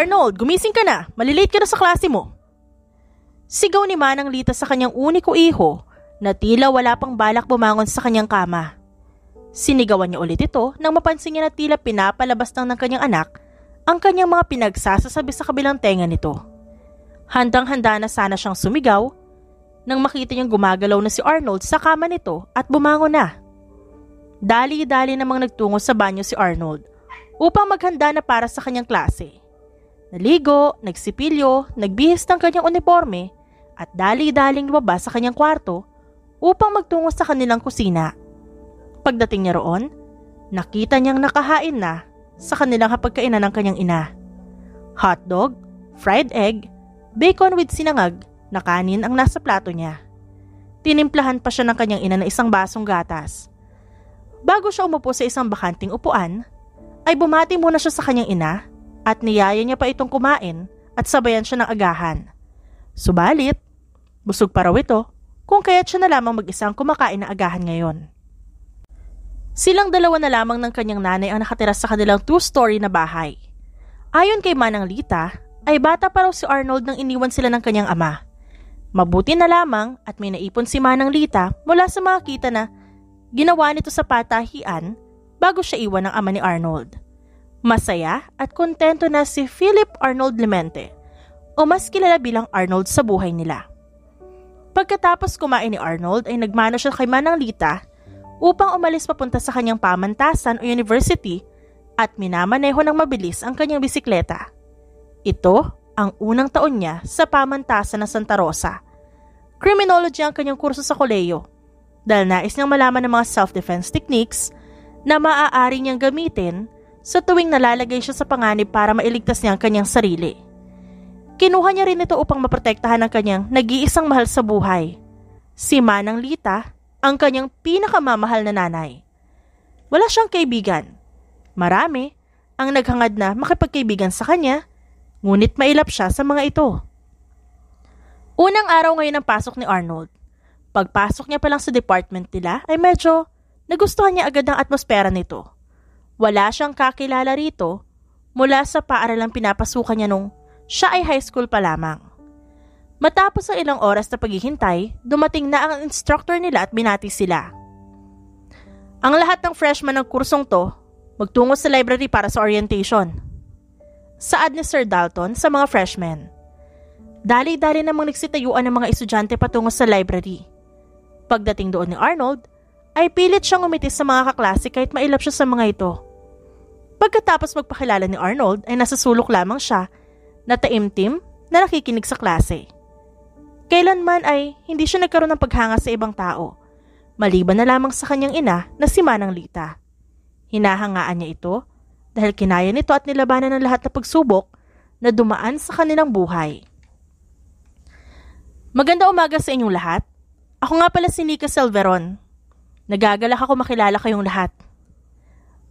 Arnold, gumising ka na. Malilate ka na sa klase mo. Sigaw ni Manang Lita sa kanyang uniko iho na tila wala pang balak bumangon sa kanyang kama. Sinigawan niya ulit ito nang mapansin niya na tila pinapalabas ng ng kanyang anak ang kanyang mga pinagsasasabi sa kabilang tenga nito. Handang-handa na sana siyang sumigaw nang makita niyang gumagalaw na si Arnold sa kama nito at bumangon na. Dali-dali namang nagtungo sa banyo si Arnold upang maghanda na para sa kanyang klase. Naligo, nagsipilyo, nagbihis ng kanyang uniforme at dali-daling lumabas sa kanyang kwarto upang magtungo sa kanilang kusina. Pagdating niya roon, nakita niyang nakahain na sa kanilang hapagkainan ng kanyang ina. Hotdog, fried egg, bacon with sinangag na kanin ang nasa plato niya. Tinimplahan pa siya ng kanyang ina na isang basong gatas. Bago siya umupo sa isang bakanting upuan, ay bumati muna siya sa kanyang ina at niyaya niya pa itong kumain at sabayan siya ng agahan. Subalit, busog pa raw ito kung kaya't siya na lamang mag isa ang kumakain ng agahan ngayon. Silang dalawa na lamang ng kanyang nanay ang nakatira sa kanilang two-story na bahay. Ayon kay Manang Lita, ay bata pa raw si Arnold nang iniwan sila ng kanyang ama. Mabuti na lamang at may naipon si Manang Lita mula sa mga kita na ginawa nito sa patahian bago siya iwan ng ama ni Arnold. Masaya at kontento na si Philip Arnold Lemente o mas kilala bilang Arnold sa buhay nila. Pagkatapos kumain ni Arnold ay nagmano siya kay Manang Lita upang umalis papunta sa kanyang pamantasan o university at minamaneho ng mabilis ang kanyang bisikleta. Ito ang unang taon niya sa pamantasan ng Santa Rosa. Criminology ang kanyang kurso sa koleyo dahil nais niyang malaman ng mga self-defense techniques na maaari niyang gamitin sa tuwing nalalagay siya sa panganib para mailigtas niya ang kanyang sarili. Kinuha niya rin ito upang maprotektahan ang kanyang nag-iisang mahal sa buhay. Si Manang Lita, ang kanyang pinakamamahal na nanay. Wala siyang kaibigan. Marami ang naghangad na makipagkaibigan sa kanya, ngunit mailap siya sa mga ito. Unang araw ngayon ang pasok ni Arnold. Pagpasok niya pa lang sa department nila ay medyo nagustuhan niya agad ang atmosfera nito. Wala siyang kakilala rito mula sa paaralang pinapasukan niya nung siya ay high school pa lamang. Matapos ang ilang oras na paghihintay, dumating na ang instructor nila at binati sila. Ang lahat ng freshman ng kursong to, magtungo sa library para sa orientation. Saad ni Sir Dalton sa mga freshman. Dali-dali namang nagsitayuan ng mga estudyante patungo sa library. Pagdating doon ni Arnold, ay pilit siyang umitis sa mga kaklase kahit mailap siya sa mga ito. Pagkatapos magpakilala ni Arnold ay nasa sulok lamang siya nataimtim na nakikinig sa klase. Kailanman ay hindi siya nagkaroon ng paghanga sa ibang tao, maliban na lamang sa kanyang ina na si Manang Lita. Hinahangaan niya ito dahil kinaya nito at nilabanan ng lahat na pagsubok na dumaan sa kanilang buhay. Maganda umaga sa inyong lahat. Ako nga pala si Nika Silveron. Nagagalak ako makilala kayong lahat.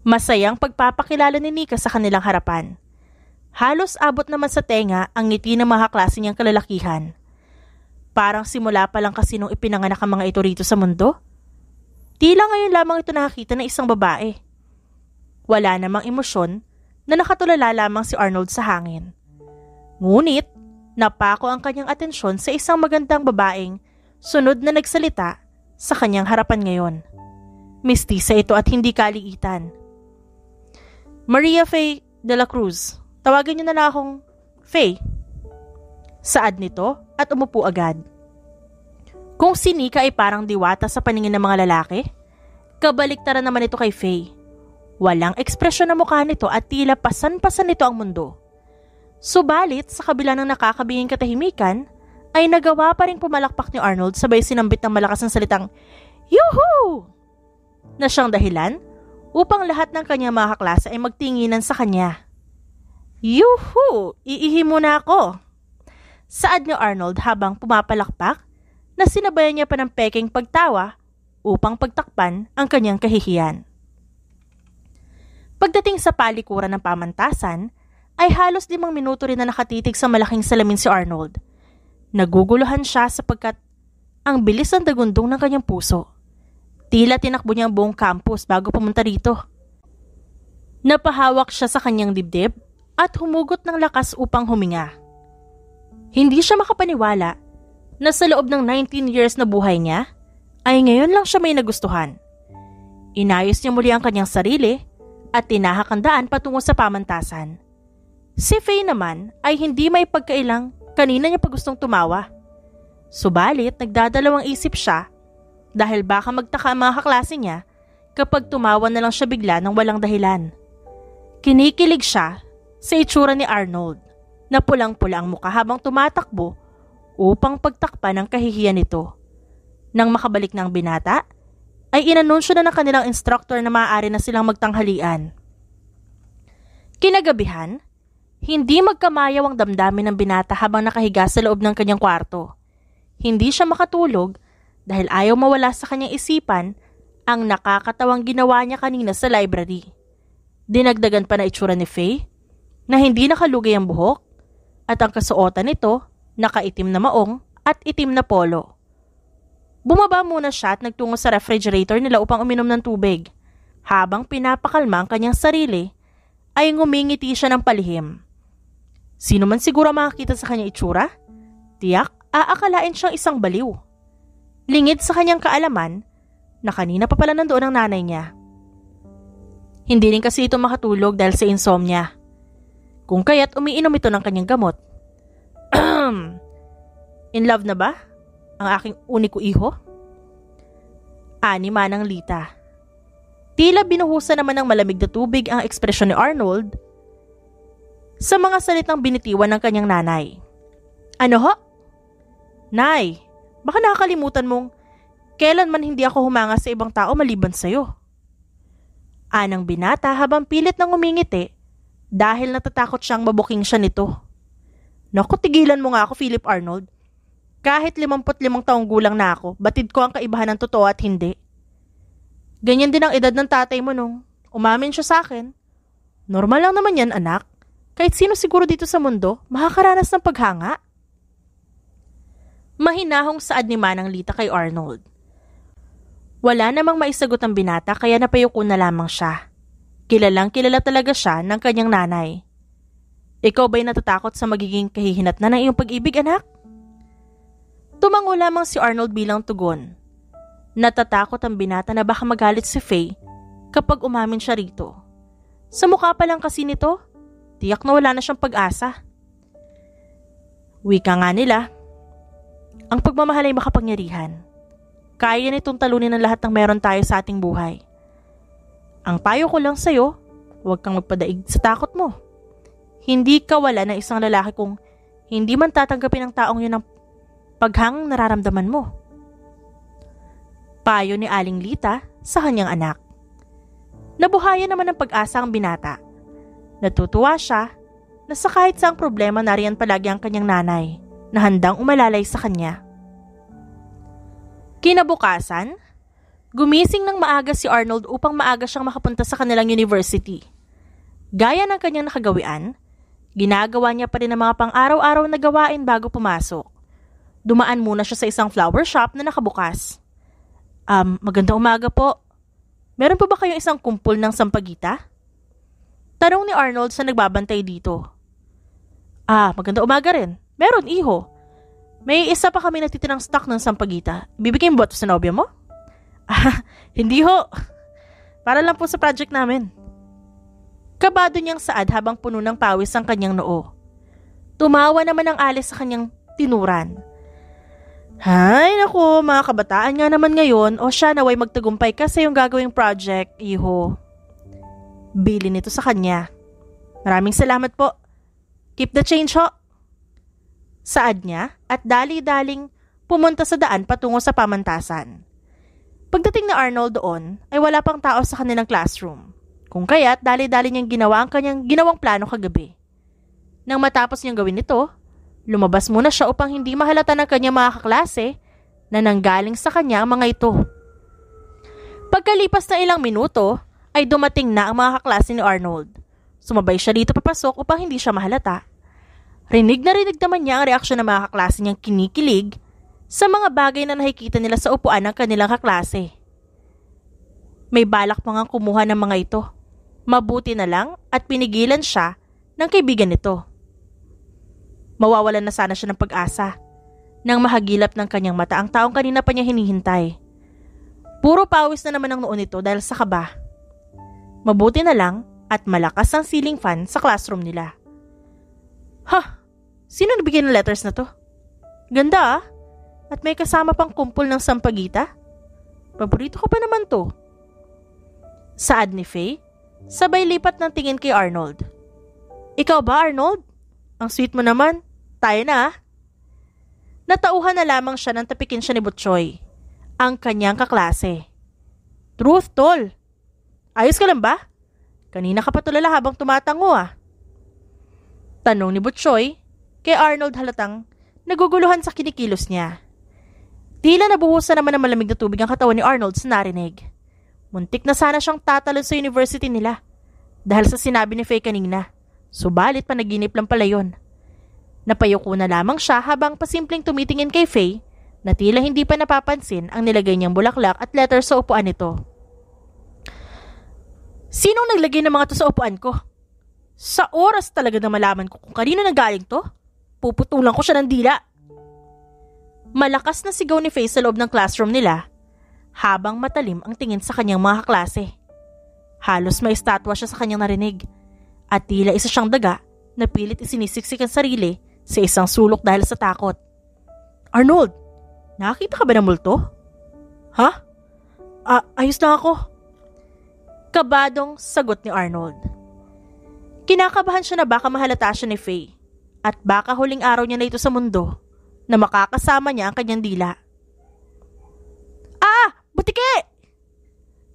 Masayang pagpapakilala ni Nika sa kanilang harapan. Halos abot naman sa tenga ang ngiti ng mga klase niyang kalalakihan. Parang simula pa lang kasi nung ipinanganak ang mga ito rito sa mundo. Tila ngayon lamang ito nakakita ng isang babae. Wala namang emosyon na nakatulala lamang si Arnold sa hangin. Ngunit, napako ang kanyang atensyon sa isang magandang babaeng sunod na nagsalita sa kanyang harapan ngayon. Mistisa ito at hindi kaliitan. Maria Faye de la Cruz. Tawagin niyo na lang akong Faye. Saad nito at umupo agad. Kung si Nika ay parang diwata sa paningin ng mga lalaki, kabaliktaran naman ito kay Faye. Walang ekspresyon na mukha nito at tila pasan-pasan nito ang mundo. Subalit, sa kabila ng nakakabinging katahimikan, ay nagawa pa rin pumalakpak ni Arnold sabay sinambit ng malakas ng salitang, Yuhu! na siyang dahilan upang lahat ng kanyang mga kaklase ay magtinginan sa kanya. Yuhu! Iihi mo na ako! Saad ni Arnold habang pumapalakpak na sinabayan niya pa ng peking pagtawa upang pagtakpan ang kanyang kahihiyan. Pagdating sa palikuran ng pamantasan, ay halos limang minuto rin na nakatitig sa malaking salamin si Arnold. Naguguluhan siya sapagkat ang bilis ng dagundong ng kanyang puso. Tila tinakbo niya ang buong campus bago pumunta rito. Napahawak siya sa kanyang dibdib at humugot ng lakas upang huminga. Hindi siya makapaniwala na sa loob ng 19 years na buhay niya ay ngayon lang siya may nagustuhan. Inayos niya muli ang kanyang sarili at tinahak ang daan patungo sa pamantasan. Si Faye naman ay hindi may pagkailang kanina niya pagustong tumawa. Subalit nagdadalawang isip siya dahil baka magtaka ang mga kaklase niya kapag tumawa na lang siya bigla ng walang dahilan. Kinikilig siya sa itsura ni Arnold na pulang-pula ang mukha habang tumatakbo upang pagtakpan ang kahihiyan nito. Nang makabalik ng binata, ay inanunsyo na ng kanilang instructor na maaari na silang magtanghalian. Kinagabihan, hindi magkamayaw ang damdamin ng binata habang nakahiga sa loob ng kanyang kwarto. Hindi siya makatulog dahil ayaw mawala sa kanyang isipan ang nakakatawang ginawa niya kanina sa library. Dinagdagan pa na itsura ni Faye na hindi nakalugay ang buhok at ang kasuotan nito nakaitim na maong at itim na polo. Bumaba muna siya at nagtungo sa refrigerator nila upang uminom ng tubig. Habang pinapakalma ang kanyang sarili, ay ngumingiti siya ng palihim. Sino man siguro makakita sa kanyang itsura? Tiyak, aakalain siyang isang baliw. Lingid sa kanyang kaalaman na kanina pa pala nandoon ang nanay niya. Hindi rin kasi ito makatulog dahil sa insomnia. Kung kaya't umiinom ito ng kanyang gamot. In love na ba? Ang aking uniko iho? Ani ng lita. Tila binuhusan naman ng malamig na tubig ang ekspresyon ni Arnold sa mga salitang binitiwan ng kanyang nanay. Ano ho? Nay, Baka nakakalimutan mong kailan man hindi ako humanga sa ibang tao maliban sa'yo. Anang binata habang pilit nang umingiti dahil natatakot siyang mabuking siya nito. Naku, tigilan mo nga ako, Philip Arnold. Kahit 55 taong gulang na ako, batid ko ang kaibahan ng totoo at hindi. Ganyan din ang edad ng tatay mo nung umamin siya sa akin. Normal lang naman yan, anak. Kahit sino siguro dito sa mundo, makakaranas ng paghanga mahinahong saad ni Manang Lita kay Arnold. Wala namang maisagot ang binata kaya napayuko na lamang siya. Kilalang kilala talaga siya ng kanyang nanay. Ikaw ba'y natatakot sa magiging kahihinat na ng iyong pag-ibig, anak? Tumango lamang si Arnold bilang tugon. Natatakot ang binata na baka magalit si Faye kapag umamin siya rito. Sa mukha pa lang kasi nito, tiyak na wala na siyang pag-asa. Wika nga nila, ang pagmamahal ay makapangyarihan. Kaya nitong talunin ang lahat ng meron tayo sa ating buhay. Ang payo ko lang sa'yo, huwag kang magpadaig sa takot mo. Hindi ka wala ng isang lalaki kung hindi man tatanggapin ng taong yun ang paghang nararamdaman mo. Payo ni Aling Lita sa kanyang anak. Nabuhayan naman ng pag-asa ang binata. Natutuwa siya na sa kahit saang problema nariyan palagi ang kanyang nanay na handang umalalay sa kanya. Kinabukasan, gumising ng maaga si Arnold upang maaga siyang makapunta sa kanilang university. Gaya ng kanyang nakagawian, ginagawa niya pa rin ang mga pang-araw-araw na gawain bago pumasok. Dumaan muna siya sa isang flower shop na nakabukas. Um, magandang umaga po. Meron po ba kayong isang kumpol ng sampagita? Tanong ni Arnold sa nagbabantay dito. Ah, maganda umaga rin. Meron, iho. May isa pa kami nagtitirang stock ng sampagita. Bibigay mo ba ito sa nobya mo? Ah, hindi ho. Para lang po sa project namin. Kabado niyang saad habang puno ng pawis ang kanyang noo. Tumawa naman ang alis sa kanyang tinuran. Hay nako, mga kabataan nga naman ngayon, o siya naway magtagumpay kasi yung gagawing project, iho. Bili nito sa kanya. Maraming salamat po. Keep the change ho saad niya at dali-daling pumunta sa daan patungo sa pamantasan. Pagdating na Arnold doon, ay wala pang tao sa kanilang classroom. Kung kaya't dali-dali niyang ginawa ang kanyang ginawang plano kagabi. Nang matapos niyang gawin ito, lumabas muna siya upang hindi mahalata ng kanyang mga kaklase na nanggaling sa kanya ang mga ito. Pagkalipas na ilang minuto, ay dumating na ang mga kaklase ni Arnold. Sumabay siya dito papasok upang hindi siya mahalata. Rinig na rinig naman niya ang reaksyon ng mga kaklase niyang kinikilig sa mga bagay na nakikita nila sa upuan ng kanilang kaklase. May balak pa nga kumuha ng mga ito. Mabuti na lang at pinigilan siya ng kaibigan nito. Mawawalan na sana siya ng pag-asa nang mahagilap ng kanyang mata ang taong kanina pa niya hinihintay. Puro pawis na naman ang noon ito dahil sa kaba. Mabuti na lang at malakas ang ceiling fan sa classroom nila. Ha! Huh, Sino nagbigay ng letters na to? Ganda ah. At may kasama pang kumpol ng sampagita? Paborito ko pa naman to. Saad ni Faye, sabay lipat ng tingin kay Arnold. Ikaw ba, Arnold? Ang sweet mo naman. Tayo na ah. Natauhan na lamang siya nang tapikin siya ni Butchoy, ang kanyang kaklase. Truth, tol. Ayos ka lang ba? Kanina ka pa tulala habang tumatango ah. Tanong ni Butchoy Kay Arnold halatang naguguluhan sa kinikilos niya. Tila nabuhusan naman ng malamig na tubig ang katawan ni Arnold sa narinig. Muntik na sana siyang tatalon sa university nila dahil sa sinabi ni Faye kanina. Subalit panaginip lang pala yun. Napayuko na lamang siya habang pasimpleng tumitingin kay Faye na tila hindi pa napapansin ang nilagay niyang bulaklak at letter sa upuan nito. Sinong naglagay ng mga to sa upuan ko? Sa oras talaga na malaman ko kung kanino nagaling to? Puputulan ko siya ng dila. Malakas na sigaw ni Faye sa loob ng classroom nila habang matalim ang tingin sa kanyang mga kaklase. Halos may estatwa siya sa kanyang narinig at tila isa siyang daga na pilit isinisiksik ang sarili sa isang sulok dahil sa takot. Arnold, nakakita ka ba ng multo? Ha? A- ayos na ako. Kabadong sagot ni Arnold. Kinakabahan siya na baka mahalata siya ni Faye at baka huling araw niya na ito sa mundo na makakasama niya ang kanyang dila. Ah! Butike!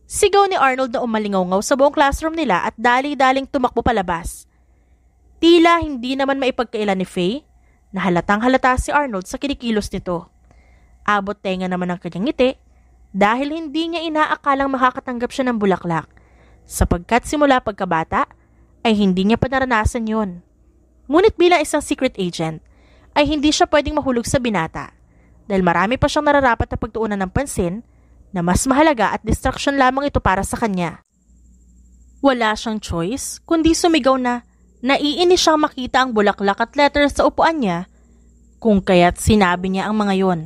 Sigaw ni Arnold na umalingaw sa buong classroom nila at dali-daling tumakbo palabas. Tila hindi naman maipagkailan ni Faye na halatang halata si Arnold sa kinikilos nito. Abot tenga naman ang kanyang ngiti dahil hindi niya inaakalang makakatanggap siya ng bulaklak sapagkat simula pagkabata ay hindi niya pa naranasan yun. Ngunit bilang isang secret agent, ay hindi siya pwedeng mahulog sa binata dahil marami pa siyang nararapat na pagtuunan ng pansin na mas mahalaga at distraction lamang ito para sa kanya. Wala siyang choice kundi sumigaw na naiinis siyang makita ang bulaklak at letters sa upuan niya kung kaya't sinabi niya ang mga yon.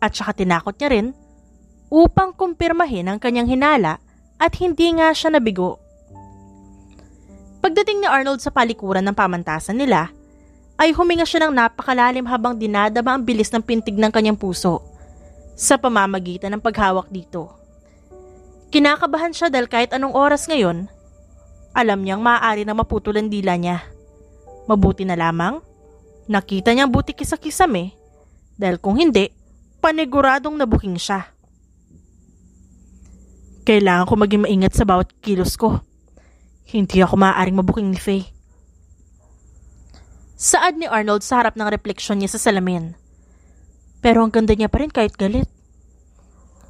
At saka tinakot niya rin upang kumpirmahin ang kanyang hinala at hindi nga siya nabigo Pagdating ni Arnold sa palikuran ng pamantasan nila, ay huminga siya ng napakalalim habang dinadama ang bilis ng pintig ng kanyang puso sa pamamagitan ng paghawak dito. Kinakabahan siya dahil kahit anong oras ngayon, alam niyang maaari na maputulan dila niya. Mabuti na lamang, nakita niyang buti kisa-kisame dahil kung hindi, paniguradong nabuking siya. Kailangan ko maging maingat sa bawat kilos ko hindi ako maaaring mabuking ni Faye. Saad ni Arnold sa harap ng refleksyon niya sa salamin. Pero ang ganda niya pa rin kahit galit.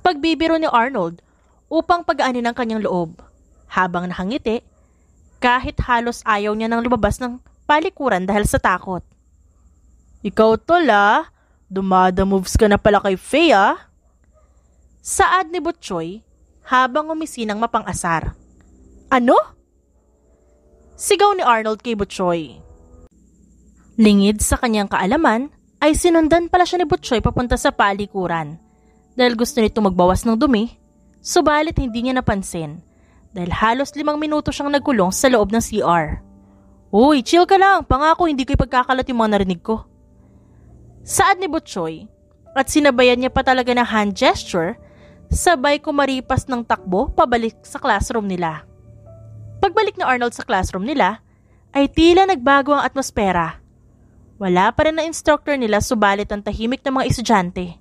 Pagbibiro ni Arnold upang pagaanin ang kanyang loob. Habang nakangiti, kahit halos ayaw niya nang lumabas ng palikuran dahil sa takot. Ikaw tola, ah, dumada moves ka na pala kay Faye ah. Saad ni Butchoy habang umisinang mapang-asar. Ano? Sigaw ni Arnold kay Butchoy. Lingid sa kanyang kaalaman ay sinundan pala siya ni Butchoy papunta sa palikuran dahil gusto nito magbawas ng dumi, subalit hindi niya napansin dahil halos limang minuto siyang nagkulong sa loob ng CR. Uy, chill ka lang, pangako hindi ko ipagkakalat yung mga narinig ko. Saad ni Butchoy at sinabayan niya pa talaga ng hand gesture sabay kumaripas ng takbo pabalik sa classroom nila. Pagbalik ni Arnold sa classroom nila, ay tila nagbago ang atmosfera. Wala pa rin ang instructor nila subalit ang tahimik ng mga estudyante.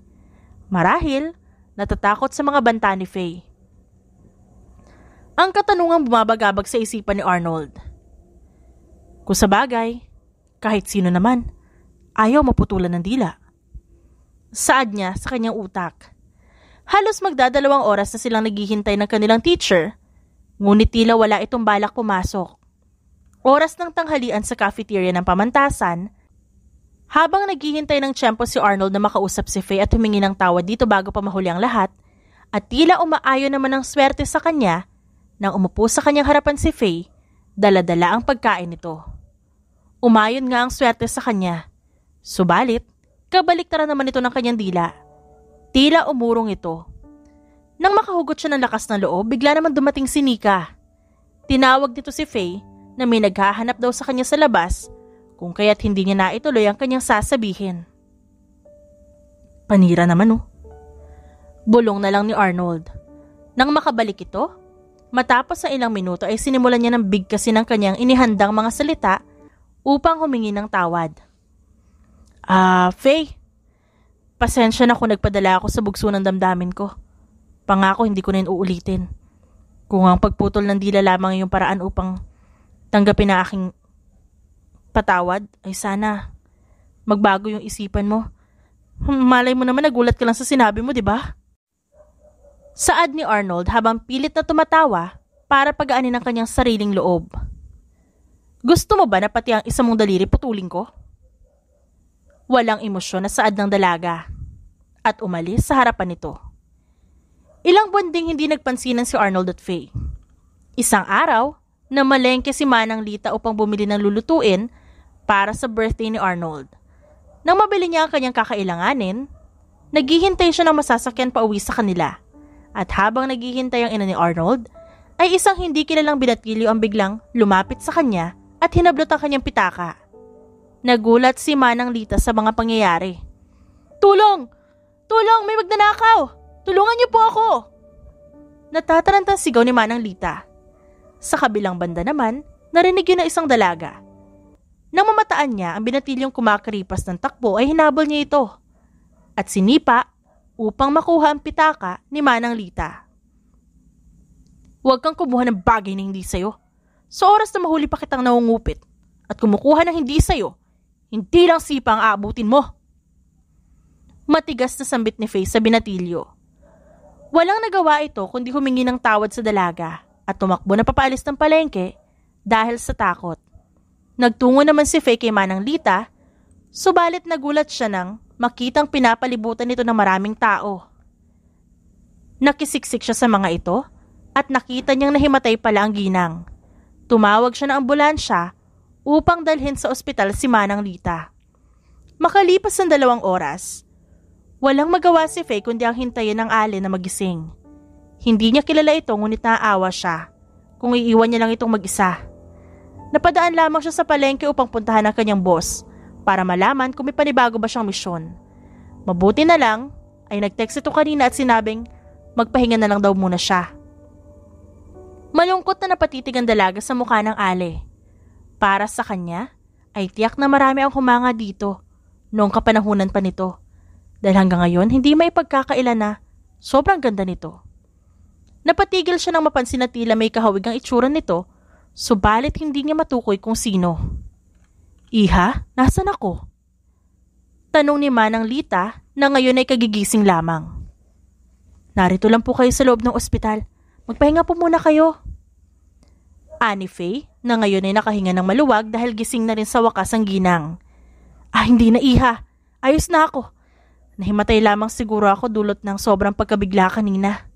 Marahil, natatakot sa mga banta ni Faye. Ang katanungang bumabagabag sa isipan ni Arnold. Kung sa bagay, kahit sino naman, ayaw maputulan ng dila. Saad niya sa kanyang utak. Halos magdadalawang oras na silang naghihintay ng kanilang teacher Ngunit tila wala itong balak pumasok. Oras ng tanghalian sa cafeteria ng pamantasan, habang naghihintay ng tiyempo si Arnold na makausap si Faye at humingi ng tawad dito bago pa mahuli ang lahat, at tila umaayo naman ang swerte sa kanya nang umupo sa kanyang harapan si Faye, daladala ang pagkain nito. Umayon nga ang swerte sa kanya. Subalit, kabaliktara naman ito ng kanyang dila. Tila umurong ito nang makahugot siya ng lakas ng loob, bigla naman dumating si Nika. Tinawag nito si Faye na may naghahanap daw sa kanya sa labas kung kaya't hindi niya naituloy ang kanyang sasabihin. Panira naman oh. Bulong na lang ni Arnold. Nang makabalik ito, matapos sa ilang minuto ay sinimulan niya ng bigkasin ang kanyang inihandang mga salita upang humingi ng tawad. Ah, uh, Faye, pasensya na kung nagpadala ako sa bugso ng damdamin ko. Pangako, hindi ko na yun uulitin. Kung ang pagputol ng dila lamang yung paraan upang tanggapin na aking patawad, ay sana magbago yung isipan mo. Hmm, malay mo naman nagulat ka lang sa sinabi mo, di ba? Saad ni Arnold habang pilit na tumatawa para pagaanin ang kanyang sariling loob. Gusto mo ba na pati ang isa mong daliri putulin ko? Walang emosyon na saad ng dalaga at umalis sa harapan nito. Ilang buwan ding hindi nagpansinan si Arnold at Faye. Isang araw, namalengke si Manang Lita upang bumili ng lulutuin para sa birthday ni Arnold. Nang mabili niya ang kanyang kakailanganin, naghihintay siya ng masasakyan pa uwi sa kanila. At habang naghihintay ang ina ni Arnold, ay isang hindi kilalang binatilyo ang biglang lumapit sa kanya at hinablot ang kanyang pitaka. Nagulat si Manang Lita sa mga pangyayari. Tulong! Tulong! May magnanakaw! Tulungan niyo po ako! Natatarantang sigaw ni Manang Lita. Sa kabilang banda naman, narinig yun ng isang dalaga. Nang mamataan niya ang binatilyong kumakaripas ng takbo ay hinabol niya ito. At sinipa upang makuha ang pitaka ni Manang Lita. Huwag kang kumuha ng bagay na hindi sa'yo. Sa oras na mahuli pa kitang nangungupit at kumukuha ng hindi sa'yo, hindi lang sipa ang aabutin mo. Matigas na sambit ni Faye sa binatilyo. Walang nagawa ito kundi humingi ng tawad sa dalaga at tumakbo na papalis ng palengke dahil sa takot. Nagtungo naman si Faye kay Manang Lita, subalit nagulat siya nang makitang pinapalibutan ito ng maraming tao. Nakisiksik siya sa mga ito at nakita niyang nahimatay pala ang ginang. Tumawag siya ng ambulansya upang dalhin sa ospital si Manang Lita. Makalipas ng dalawang oras, Walang magawa si Faye kundi ang hintayin ng Allen na magising. Hindi niya kilala ito ngunit naawa siya kung iiwan niya lang itong mag-isa. Napadaan lamang siya sa palengke upang puntahan ang kanyang boss para malaman kung may panibago ba siyang misyon. Mabuti na lang ay nag-text ito kanina at sinabing magpahinga na lang daw muna siya. Malungkot na napatitig ang dalaga sa mukha ng Ale. Para sa kanya ay tiyak na marami ang humanga dito noong kapanahunan pa nito. Dahil hanggang ngayon, hindi may pagkakaila na sobrang ganda nito. Napatigil siya nang mapansin na tila may kahawig ang itsura nito, subalit hindi niya matukoy kung sino. Iha, nasan ako? Tanong ni Manang Lita na ngayon ay kagigising lamang. Narito lang po kayo sa loob ng ospital. Magpahinga po muna kayo. Ani Faye, na ngayon ay nakahinga ng maluwag dahil gising na rin sa wakas ang ginang. Ah, hindi na iha. Ayos na ako. Nahimatay lamang siguro ako dulot ng sobrang pagkabigla kanina.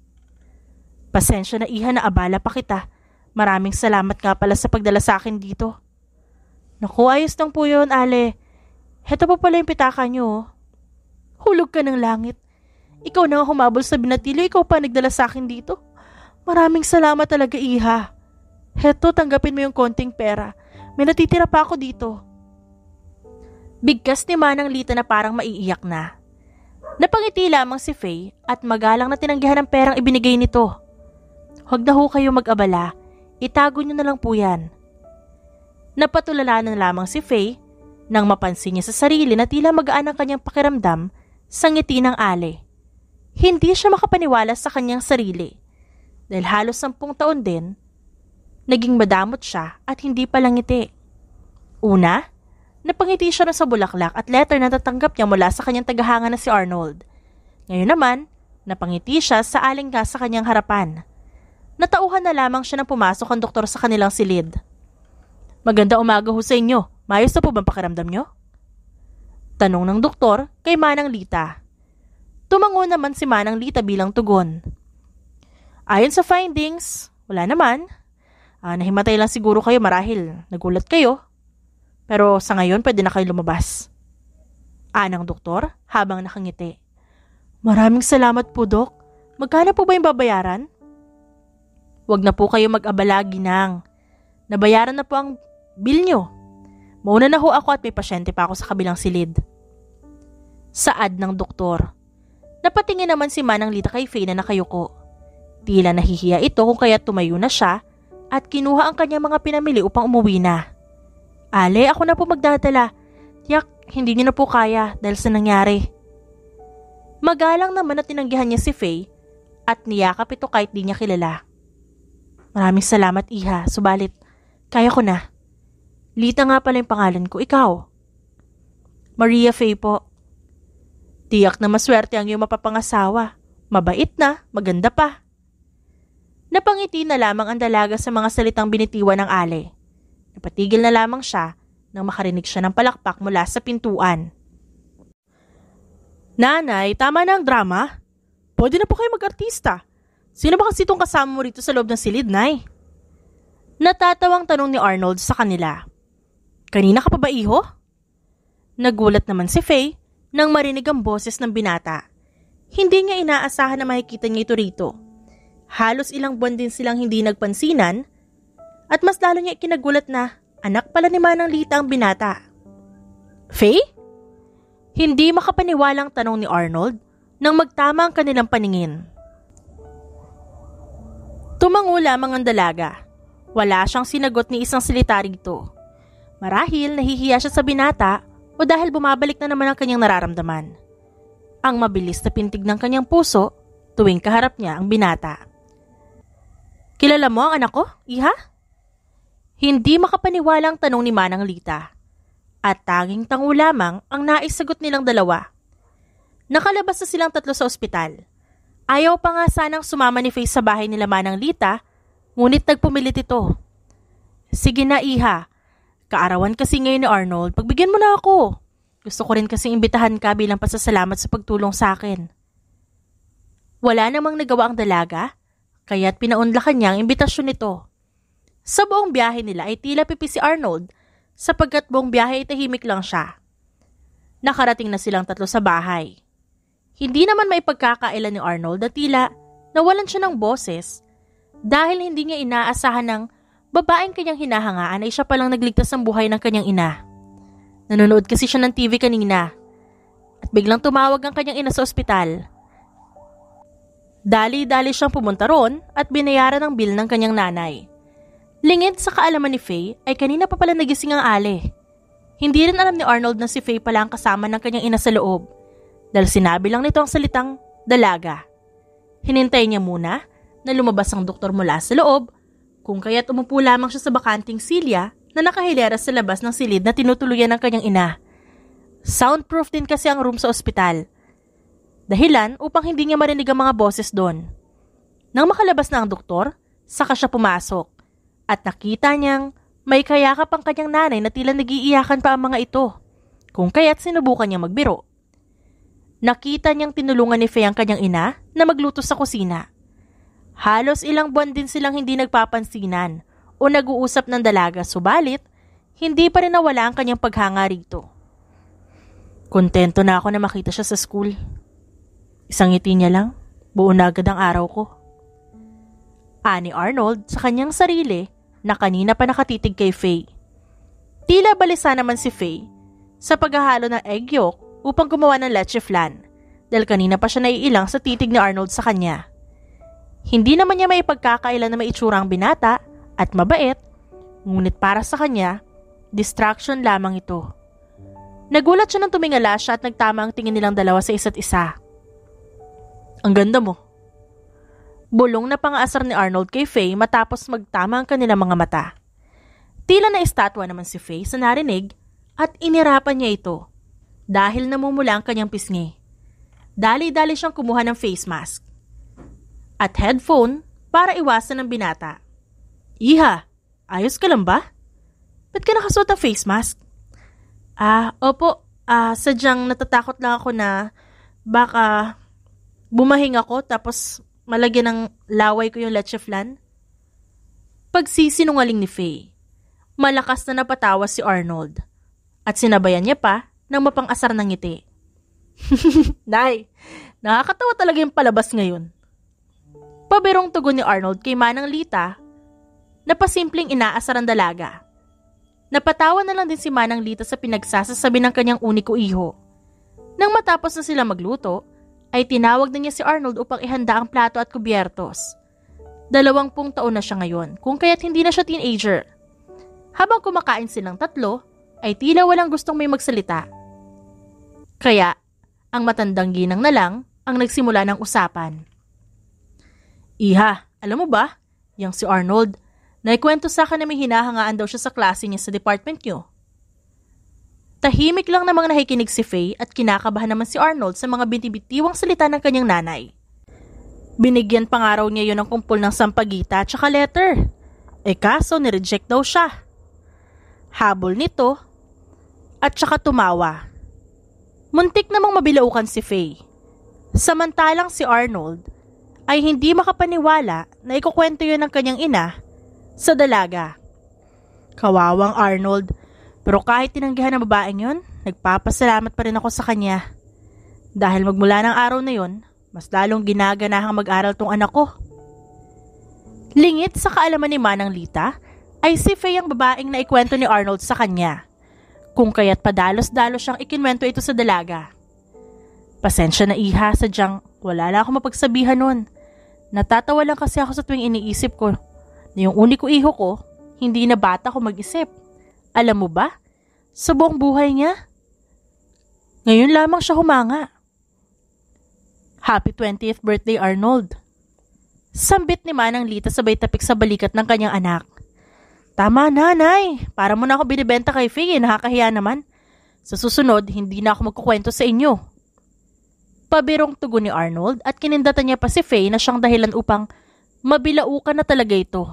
Pasensya na iha na abala pa kita. Maraming salamat nga pala sa pagdala sa akin dito. Naku, ayos lang po yun, Ale. Heto pa pala yung pitaka nyo. Oh. Hulog ka ng langit. Ikaw na humabol sa binatilo, ikaw pa nagdala sa akin dito. Maraming salamat talaga, iha. Heto, tanggapin mo yung konting pera. May natitira pa ako dito. Bigkas ni Manang Lita na parang maiiyak na. Napangiti lamang si Faye at magalang na tinanggihan ang perang ibinigay nito. Huwag na ho kayo mag-abala, itago nyo na lang po yan. Napatulala na lamang si Faye nang mapansin niya sa sarili na tila magaan ang kanyang pakiramdam sa ngiti ng ale. Hindi siya makapaniwala sa kanyang sarili dahil halos sampung taon din, naging madamot siya at hindi pa lang ngiti. Una, Napangiti siya na sa bulaklak at letter na tatanggap niya mula sa kanyang tagahanga na si Arnold. Ngayon naman, napangiti siya sa aling nga sa kanyang harapan. Natauhan na lamang siya nang pumasok ang doktor sa kanilang silid. Maganda umaga ho sa inyo. Mayos na po bang pakiramdam nyo? Tanong ng doktor kay Manang Lita. Tumango naman si Manang Lita bilang tugon. Ayon sa findings, wala naman. Ah, nahimatay lang siguro kayo marahil. Nagulat kayo pero sa ngayon, pwede na kayo lumabas. Anang ah, doktor, habang nakangiti. Maraming salamat po, Dok. Magkano po ba yung babayaran? Huwag na po kayo mag-abala, Ginang. Nabayaran na po ang bill nyo. Mauna na ho ako at may pasyente pa ako sa kabilang silid. Saad ng doktor. Napatingin naman si Manang Lita kay Faye na nakayuko. Tila nahihiya ito kung kaya tumayo na siya at kinuha ang kanyang mga pinamili upang umuwi na. Ale, ako na po magdadala. Tiyak, hindi niya na po kaya dahil sa nangyari. Magalang naman at tinanggihan niya si Faye at niyakap ito kahit di niya kilala. Maraming salamat, Iha. Subalit, kaya ko na. Lita nga pala yung pangalan ko. Ikaw? Maria Faye po. Tiyak na maswerte ang iyong mapapangasawa. Mabait na, maganda pa. Napangiti na lamang ang dalaga sa mga salitang binitiwan ng ale. Napatigil na lamang siya nang makarinig siya ng palakpak mula sa pintuan. Nanay, tama na ang drama. Pwede na po kayo mag-artista. Sino ba kasi itong kasama mo rito sa loob ng silid, Nay? Natatawang tanong ni Arnold sa kanila. Kanina ka pa ba, iho? Nagulat naman si Faye nang marinig ang boses ng binata. Hindi niya inaasahan na makikita niya ito rito. Halos ilang buwan din silang hindi nagpansinan at mas lalo niya ikinagulat na anak pala ni Manang Lita ang binata. Faye? Hindi makapaniwalang tanong ni Arnold nang magtama ang kanilang paningin. Tumango lamang ang dalaga. Wala siyang sinagot ni isang silita rito. Marahil nahihiya siya sa binata o dahil bumabalik na naman ang kanyang nararamdaman. Ang mabilis na pintig ng kanyang puso tuwing kaharap niya ang binata. Kilala mo ang anak ko, iha? Hindi makapaniwala ang tanong ni Manang Lita. At tanging tango lamang ang naisagot nilang dalawa. Nakalabas na silang tatlo sa ospital. Ayaw pa nga sanang sumama ni Faith sa bahay nila Manang Lita, ngunit nagpumilit ito. Sige na, iha. Kaarawan kasi ngayon ni Arnold, pagbigyan mo na ako. Gusto ko rin kasi imbitahan ka bilang pasasalamat sa pagtulong sa akin. Wala namang nagawa ang dalaga, kaya't pinaunlakan niya ang imbitasyon nito. Sa buong biyahe nila ay tila pipi si Arnold sapagkat buong biyahe ay tahimik lang siya. Nakarating na silang tatlo sa bahay. Hindi naman may pagkakaila ni Arnold na tila nawalan siya ng boses dahil hindi niya inaasahan ng babaeng kanyang hinahangaan ay siya palang nagligtas ng buhay ng kanyang ina. Nanonood kasi siya ng TV kanina at biglang tumawag ang kanyang ina sa ospital. Dali-dali siyang pumunta roon at binayaran ang bill ng kanyang nanay. Lingid sa kaalaman ni Faye ay kanina pa pala nagising ang Ale. Hindi rin alam ni Arnold na si Faye pala ang kasama ng kanyang ina sa loob dahil sinabi lang nito ang salitang dalaga. Hinintay niya muna na lumabas ang doktor mula sa loob kung kaya't umupo lamang siya sa bakanting silya na nakahilera sa labas ng silid na tinutuluyan ng kanyang ina. Soundproof din kasi ang room sa ospital. Dahilan upang hindi niya marinig ang mga boses doon. Nang makalabas na ang doktor, saka siya pumasok at nakita niyang may kayakap ang kanyang nanay na tila nagiiyakan pa ang mga ito, kung kaya't sinubukan niyang magbiro. Nakita niyang tinulungan ni Faye ang kanyang ina na magluto sa kusina. Halos ilang buwan din silang hindi nagpapansinan o nag-uusap ng dalaga subalit hindi pa rin nawala ang kanyang paghanga rito. Kontento na ako na makita siya sa school. Isang ngiti niya lang, buo na agad ang araw ko. Ani Arnold sa kanyang sarili na kanina pa nakatitig kay Faye. Tila balisa naman si Faye sa paghahalo ng egg yolk upang gumawa ng leche flan dahil kanina pa siya naiilang sa titig ni Arnold sa kanya. Hindi naman niya may pagkakaila na may ang binata at mabait, ngunit para sa kanya, distraction lamang ito. Nagulat siya nang tumingala siya at nagtama ang tingin nilang dalawa sa isa't isa. Ang ganda mo, Bulong na pang pangaasar ni Arnold kay Faye matapos magtama ang kanilang mga mata. Tila na estatwa naman si Faye sa narinig at inirapan niya ito dahil namumula ang kanyang pisngi. Dali-dali siyang kumuha ng face mask at headphone para iwasan ng binata. Iha, ayos ka lang ba? Ba't ka nakasuot ng face mask? Ah, opo. Ah, sadyang natatakot lang ako na baka bumahing ako tapos malagyan ng laway ko yung leche flan? Pagsisinungaling ni Faye. Malakas na napatawa si Arnold. At sinabayan niya pa ng mapangasar asar ng ngiti. Nay, nakakatawa talaga yung palabas ngayon. Paberong tugon ni Arnold kay Manang Lita na pasimpleng inaasar ang dalaga. Napatawa na lang din si Manang Lita sa pinagsasasabi ng kanyang uniko iho. Nang matapos na sila magluto, ay tinawag na niya si Arnold upang ihanda ang plato at kubyertos. Dalawangpung taon na siya ngayon, kung kaya't hindi na siya teenager. Habang kumakain silang tatlo, ay tila walang gustong may magsalita. Kaya, ang matandang ginang na lang ang nagsimula ng usapan. Iha, alam mo ba, yang si Arnold, naikwento sa akin na may hinahangaan daw siya sa klase niya sa department niyo. Tahimik lang namang nakikinig si Faye at kinakabahan naman si Arnold sa mga binibitiwang salita ng kanyang nanay. Binigyan pangaraw niya yon ng kumpol ng sampagita at saka letter. E kaso nireject daw siya. Habol nito at saka tumawa. Muntik namang mabilaukan si Faye. Samantalang si Arnold ay hindi makapaniwala na ikukwento yun ng kanyang ina sa dalaga. Kawawang Arnold pero kahit tinanggihan ng babaeng yun, nagpapasalamat pa rin ako sa kanya. Dahil magmula ng araw na yun, mas lalong ginaganahang mag-aral tong anak ko. Lingit sa kaalaman ni Manang Lita ay si Faye ang babaeng na ikwento ni Arnold sa kanya. Kung kaya't padalos-dalos siyang ikinwento ito sa dalaga. Pasensya na iha, sadyang wala lang ako mapagsabihan nun. Natatawa lang kasi ako sa tuwing iniisip ko na yung uni ko iho ko, hindi na bata ko mag-isip. Alam mo ba? Sa buong buhay niya? Ngayon lamang siya humanga. Happy 20th birthday, Arnold. Sambit ni Manang Lita sabay tapik sa balikat ng kanyang anak. Tama nanay. Para mo na ako binibenta kay Figgy. Eh, nakakahiya naman. Sa susunod, hindi na ako magkukwento sa inyo. Pabirong tugon ni Arnold at kinindatan niya pa si Faye na siyang dahilan upang mabilaukan na talaga ito.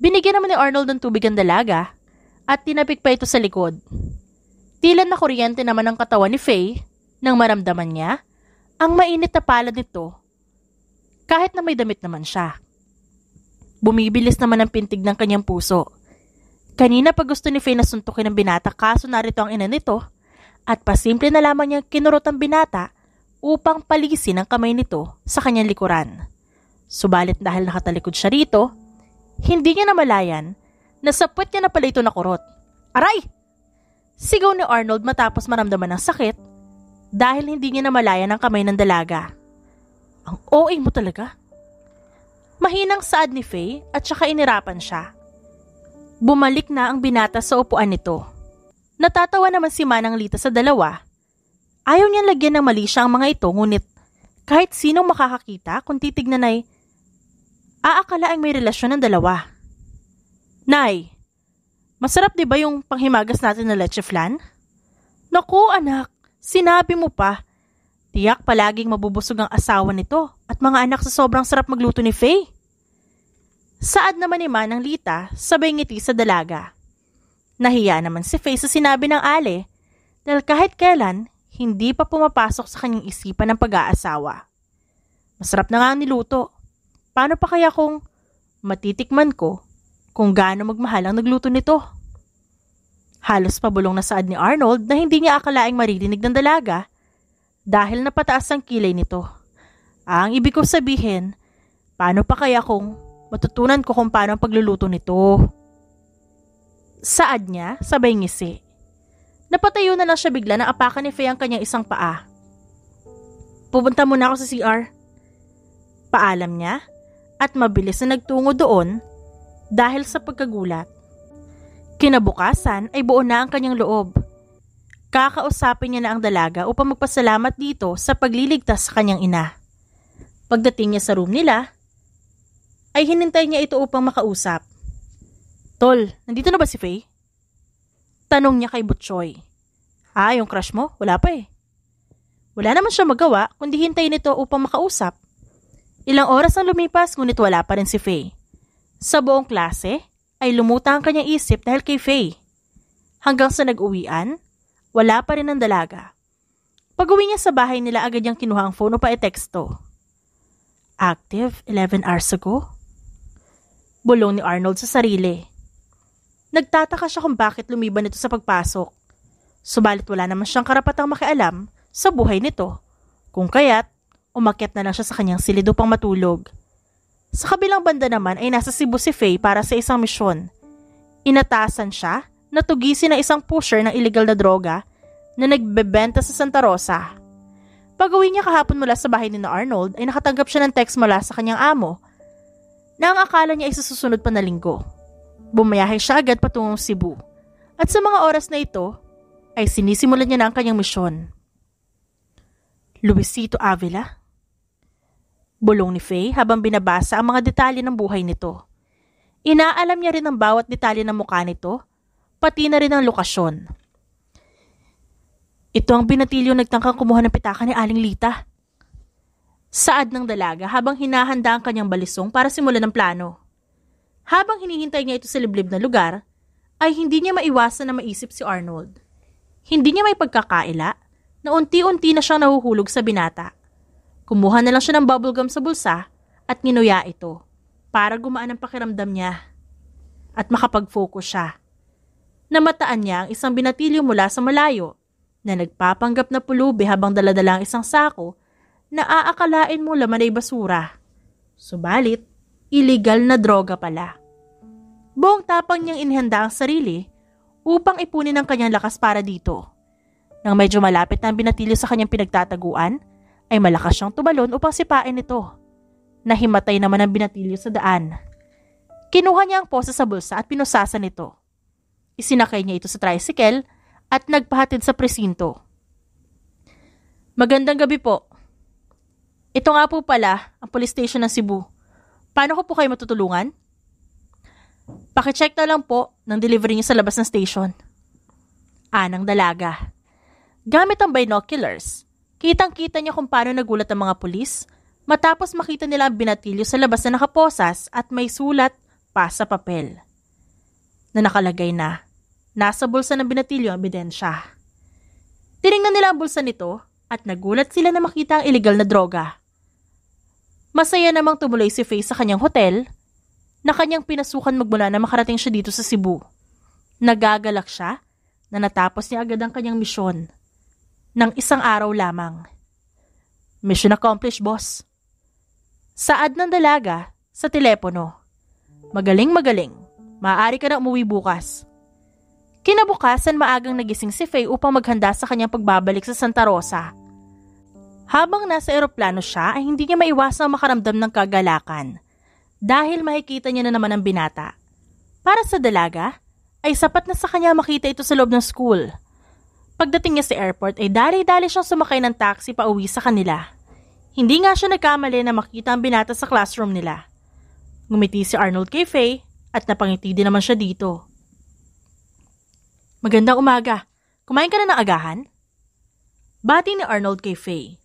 Binigyan naman ni Arnold ng tubig ang dalaga at tinapik pa ito sa likod. Tila na kuryente naman ang katawan ni Faye nang maramdaman niya ang mainit na palad nito kahit na may damit naman siya. Bumibilis naman ang pintig ng kanyang puso. Kanina pag gusto ni Faye na suntukin ang binata kaso narito ang ina nito at pasimple na lamang niya kinurot ang binata upang paligisin ang kamay nito sa kanyang likuran. Subalit dahil nakatalikod siya rito, hindi niya namalayan Nasapwat niya na pala ito na kurot. Aray! Sigaw ni Arnold matapos maramdaman ng sakit dahil hindi niya namalayan ang kamay ng dalaga. Ang OA mo talaga? Mahinang saad ni Faye at saka inirapan siya. Bumalik na ang binata sa upuan nito. Natatawa naman si Manang Lita sa dalawa. Ayaw niyang lagyan ng mali siya ang mga ito ngunit kahit sinong makakakita kung titignan ay aakala ang may relasyon ng dalawa. Nay, masarap di ba yung panghimagas natin na leche flan? Naku anak, sinabi mo pa. Tiyak palaging mabubusog ang asawa nito at mga anak sa sobrang sarap magluto ni Faye. Saad naman ni Manang Lita sabay ngiti sa dalaga. Nahiya naman si Faye sa sinabi ng Ale dahil kahit kailan hindi pa pumapasok sa kanyang isipan ng pag-aasawa. Masarap na nga ang niluto. Paano pa kaya kung matitikman ko kung gaano magmahal ang nagluto nito. Halos pabulong na saad ni Arnold na hindi niya akalaing maririnig ng dalaga dahil napataas ang kilay nito. Ang ibig ko sabihin, paano pa kaya kung matutunan ko kung paano ang pagluluto nito? Saad niya, sabay ngisi. Napatayo na lang siya bigla na apakan ni Faye ang kanyang isang paa. Pupunta muna ako sa CR. Paalam niya at mabilis na nagtungo doon dahil sa pagkagulat. Kinabukasan ay buo na ang kanyang loob. Kakausapin niya na ang dalaga upang magpasalamat dito sa pagliligtas sa kanyang ina. Pagdating niya sa room nila, ay hinintay niya ito upang makausap. Tol, nandito na ba si Faye? Tanong niya kay Butchoy. Ah, yung crush mo? Wala pa eh. Wala naman siya magawa kundi hintayin ito upang makausap. Ilang oras ang lumipas ngunit wala pa rin si Faye. Sa buong klase, ay lumutang ang kanyang isip dahil kay Faye. Hanggang sa nag-uwian, wala pa rin ang dalaga. Pag-uwi niya sa bahay nila agad niyang kinuha ang phone o pa-teksto. Active 11 hours ago? Bulong ni Arnold sa sarili. Nagtataka siya kung bakit lumiban ito sa pagpasok. Subalit wala naman siyang karapatang makialam sa buhay nito. Kung kaya't, umakyat na lang siya sa kanyang silid upang matulog. Sa kabilang banda naman ay nasa Cebu si Faye para sa isang misyon. Inatasan siya na tugisin ng isang pusher ng ilegal na droga na nagbebenta sa Santa Rosa. Pag-uwi niya kahapon mula sa bahay ni na Arnold ay nakatanggap siya ng text mula sa kanyang amo na ang akala niya ay sa susunod pa na linggo. Bumayahe siya agad patungong Cebu. At sa mga oras na ito, ay sinisimulan niya na ang kanyang misyon. Luisito Avila? Bulong ni Faye habang binabasa ang mga detalye ng buhay nito. Inaalam niya rin ang bawat detalye ng mukha nito, pati na rin ang lokasyon. Ito ang binatilyo nagtangkang kumuha ng pitaka ni Aling Lita. Saad ng dalaga habang hinahanda ang kanyang balisong para simulan ng plano. Habang hinihintay niya ito sa liblib na lugar, ay hindi niya maiwasan na maisip si Arnold. Hindi niya may pagkakaila na unti-unti na siyang nahuhulog sa binata. Kumuha na lang siya ng bubblegum sa bulsa at nginuya ito para gumaan ang pakiramdam niya at makapag-focus siya. Namataan niya ang isang binatilyo mula sa malayo na nagpapanggap na pulubi habang daladala ang isang sako na aakalain mo laman ay basura. Subalit, illegal na droga pala. Buong tapang niyang inhanda ang sarili upang ipunin ang kanyang lakas para dito. Nang medyo malapit na ang binatilyo sa kanyang pinagtataguan, ay malakas siyang tumalon upang sipain ito. Nahimatay naman ang binatilyo sa daan. Kinuha niya ang posa sa bulsa at pinusasan ito. Isinakay niya ito sa tricycle at nagpahatid sa presinto. Magandang gabi po. Ito nga po pala ang police station ng Cebu. Paano ko po kayo matutulungan? Pakicheck na lang po ng delivery niyo sa labas ng station. Anang dalaga. Gamit ang binoculars, Kitang-kita niya kung paano nagulat ang mga pulis matapos makita nila ang binatilyo sa labas na nakaposas at may sulat pa sa papel. Na nakalagay na, nasa bulsa ng binatilyo ang ebidensya. Tiningnan nila ang bulsa nito at nagulat sila na makita ang ilegal na droga. Masaya namang tumuloy si Faye sa kanyang hotel na kanyang pinasukan magmula na makarating siya dito sa Cebu. Nagagalak siya na natapos niya agad ang kanyang misyon ng isang araw lamang. Mission accomplished, boss. Saad ng dalaga sa telepono. Magaling magaling. Maaari ka na umuwi bukas. Kinabukasan maagang nagising si Faye upang maghanda sa kanyang pagbabalik sa Santa Rosa. Habang nasa eroplano siya ay hindi niya maiwasang makaramdam ng kagalakan dahil makikita niya na naman ang binata. Para sa dalaga, ay sapat na sa kanya makita ito sa loob ng school. Pagdating niya sa airport ay dali-dali siyang sumakay ng taxi pa uwi sa kanila. Hindi nga siya nagkamali na makita ang binata sa classroom nila. Ngumiti si Arnold kay Faye at napangiti din naman siya dito. Magandang umaga. Kumain ka na ng agahan? Bati ni Arnold kay Faye.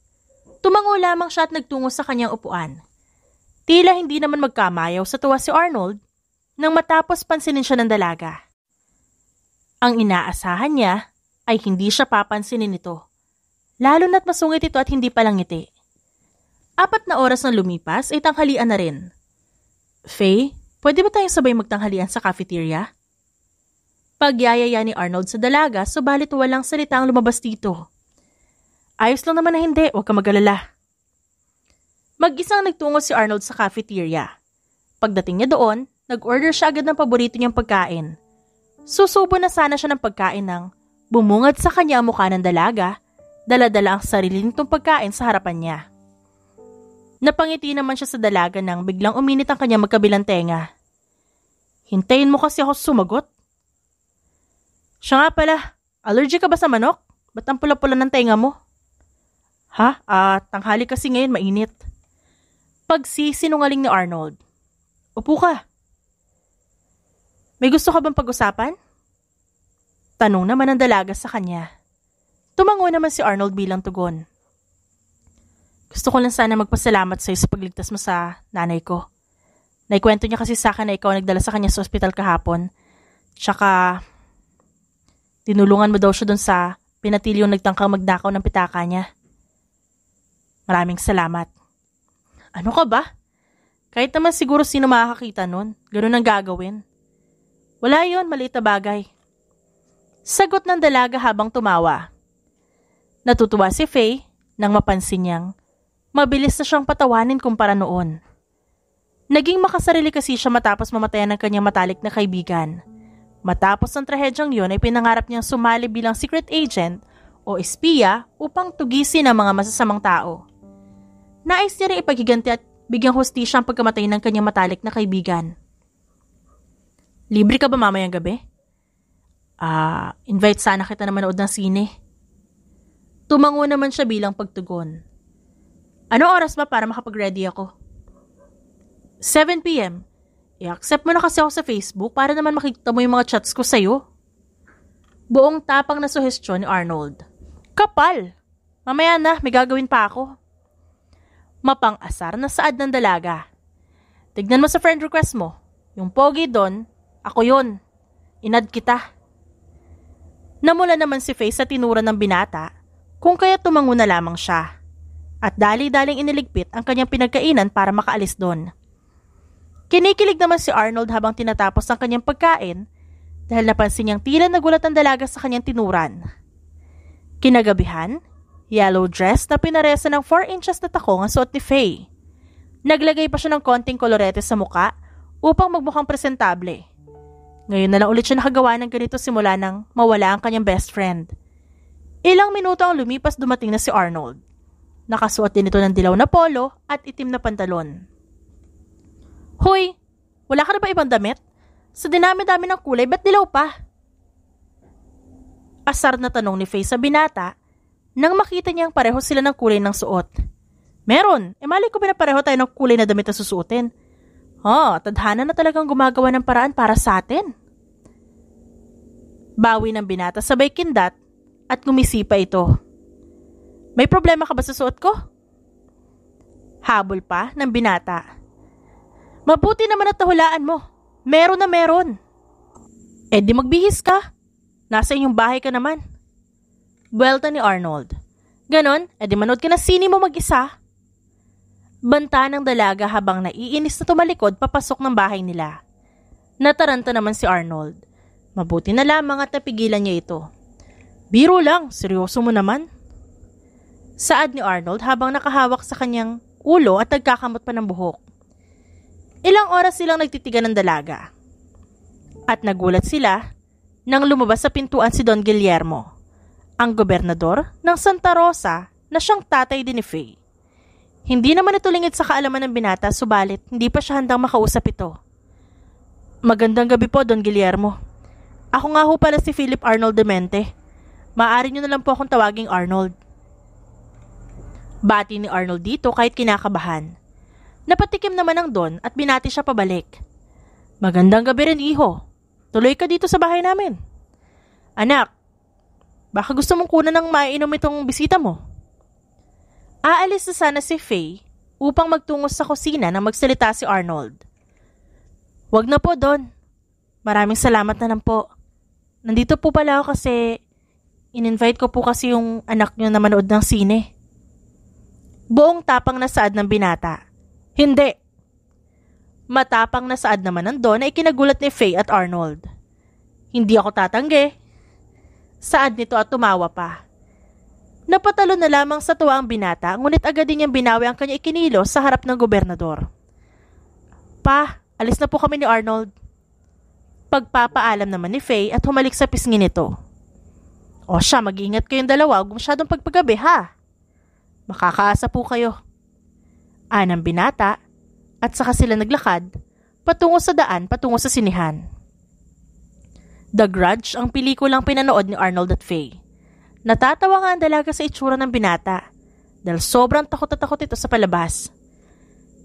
Tumango lamang siya at nagtungo sa kanyang upuan. Tila hindi naman magkamayaw sa tuwa si Arnold nang matapos pansinin siya ng dalaga. Ang inaasahan niya ay hindi siya papansinin nito. Lalo na't masungit ito at hindi palang ngiti. Apat na oras na lumipas ay tanghalian na rin. Faye, pwede ba tayong sabay magtanghalian sa cafeteria? Pagyayaya ni Arnold sa dalaga, subalit walang salita ang lumabas dito. Ayos lang naman na hindi, huwag ka magalala. Mag-isang nagtungo si Arnold sa cafeteria. Pagdating niya doon, nag-order siya agad ng paborito niyang pagkain. Susubo na sana siya ng pagkain ng Bumungad sa kanya ang mukha ng dalaga, daladala ang sarili nitong pagkain sa harapan niya. Napangiti naman siya sa dalaga nang biglang uminit ang kanyang magkabilang tenga. Hintayin mo kasi ako sumagot. Siya nga pala, allergic ka ba sa manok? Ba't ang pula-pula ng tenga mo? Ha? Ah, tanghali kasi ngayon mainit. Pagsisinungaling ni Arnold. Upo ka. May gusto ka bang pag-usapan? Tanong naman ang dalaga sa kanya. Tumango naman si Arnold bilang tugon. Gusto ko lang sana magpasalamat sa iyo sa pagligtas mo sa nanay ko. Naikwento niya kasi sa akin na ikaw ang nagdala sa kanya sa ospital kahapon. Tsaka, tinulungan mo daw siya doon sa pinatilyong nagtangkang magnakaw ng pitaka niya. Maraming salamat. Ano ka ba? Kahit naman siguro sino makakakita nun, ganun ang gagawin. Wala yon maliit na bagay. Sagot ng dalaga habang tumawa. Natutuwa si Faye nang mapansin niyang mabilis na siyang patawanin kumpara noon. Naging makasarili kasi siya matapos mamatay ng kanyang matalik na kaibigan. Matapos ang trahedyang yun ay pinangarap niyang sumali bilang secret agent o espiya upang tugisin ang mga masasamang tao. Nais niya rin ipaghiganti at bigyang hustisya ang pagkamatay ng kanyang matalik na kaibigan. Libre ka ba mamayang gabi? Ah, uh, invite sana kita na manood ng sine. Tumango naman siya bilang pagtugon. Ano oras ba para makapag-ready ako? 7 p.m. I-accept mo na kasi ako sa Facebook para naman makita mo yung mga chats ko sa'yo. Buong tapang na suhestyon ni Arnold. Kapal! Mamaya na, may gagawin pa ako. Mapang-asar na saad ng dalaga. Tignan mo sa friend request mo. Yung pogi doon, ako yon. Inad kita. Namula naman si Faye sa tinura ng binata, kung kaya tumango na lamang siya. At dali-daling iniligpit ang kanyang pinagkainan para makaalis doon. Kinikilig naman si Arnold habang tinatapos ang kanyang pagkain dahil napansin niyang tila nagulat ang dalaga sa kanyang tinuran. Kinagabihan, yellow dress na pinaresa ng 4 inches na takong ang suot ni Faye. Naglagay pa siya ng konting kolorete sa muka upang magmukhang presentable. Ngayon na lang ulit siya nakagawa ng ganito simula nang mawala ang kanyang best friend. Ilang minuto ang lumipas dumating na si Arnold. Nakasuot din ito ng dilaw na polo at itim na pantalon. Hoy, wala ka na ba ibang damit? Sa dinami-dami ng kulay, ba't dilaw pa? Asar na tanong ni Faye sa binata nang makita niyang pareho sila ng kulay ng suot. Meron, e eh, mali ko pareho tayo ng kulay na damit na susuotin. Oh, tadhana na talagang gumagawa ng paraan para sa atin. Bawi ng binata sabay kindat at ngumisi pa ito. May problema ka ba sa suot ko? Habol pa ng binata. Mabuti naman at nahulaan mo. Meron na meron. E di magbihis ka. Nasa inyong bahay ka naman. Buwelta ni Arnold. Ganon, edi eh, manood ka na sini mo mag-isa Banta ng dalaga habang naiinis na tumalikod papasok ng bahay nila. Nataranta naman si Arnold. Mabuti na lamang at napigilan niya ito. Biro lang, seryoso mo naman. Saad ni Arnold habang nakahawak sa kanyang ulo at nagkakamot pa ng buhok. Ilang oras silang nagtitigan ng dalaga. At nagulat sila nang lumabas sa pintuan si Don Guillermo, ang gobernador ng Santa Rosa na siyang tatay din ni Faye. Hindi naman natulingit sa kaalaman ng binata, subalit hindi pa siya handang makausap ito. Magandang gabi po, Don Guillermo. Ako nga ho pala si Philip Arnold Demente. Maaari niyo na lang po akong tawaging Arnold. Bati ni Arnold dito kahit kinakabahan. Napatikim naman ang Don at binati siya pabalik. Magandang gabi rin, iho. Tuloy ka dito sa bahay namin. Anak, baka gusto mong kunan ng maiinom itong bisita mo. Aalis na sana si Faye upang magtungo sa kusina nang magsalita si Arnold. Wag na po, Don. Maraming salamat na lang po. Nandito po pala ako kasi in-invite ko po kasi yung anak nyo na manood ng sine. Buong tapang na saad ng binata. Hindi. Matapang na saad naman ng Don ay kinagulat ni Faye at Arnold. Hindi ako tatanggi. Saad nito at tumawa pa. Napatalo na lamang sa tuwa ang binata, ngunit agad din niyang binawi ang kanyang ikinilo sa harap ng gobernador. Pa, alis na po kami ni Arnold. Pagpapaalam naman ni Faye at humalik sa pisngi nito. O siya, mag-iingat kayong dalawa, huwag masyadong pagpagabi ha. Makakaasa po kayo. Anang binata, at saka sila naglakad, patungo sa daan patungo sa sinihan. The Grudge ang pelikulang pinanood ni Arnold at Faye. Natatawa nga ang dalaga sa itsura ng binata dahil sobrang takot na takot ito sa palabas.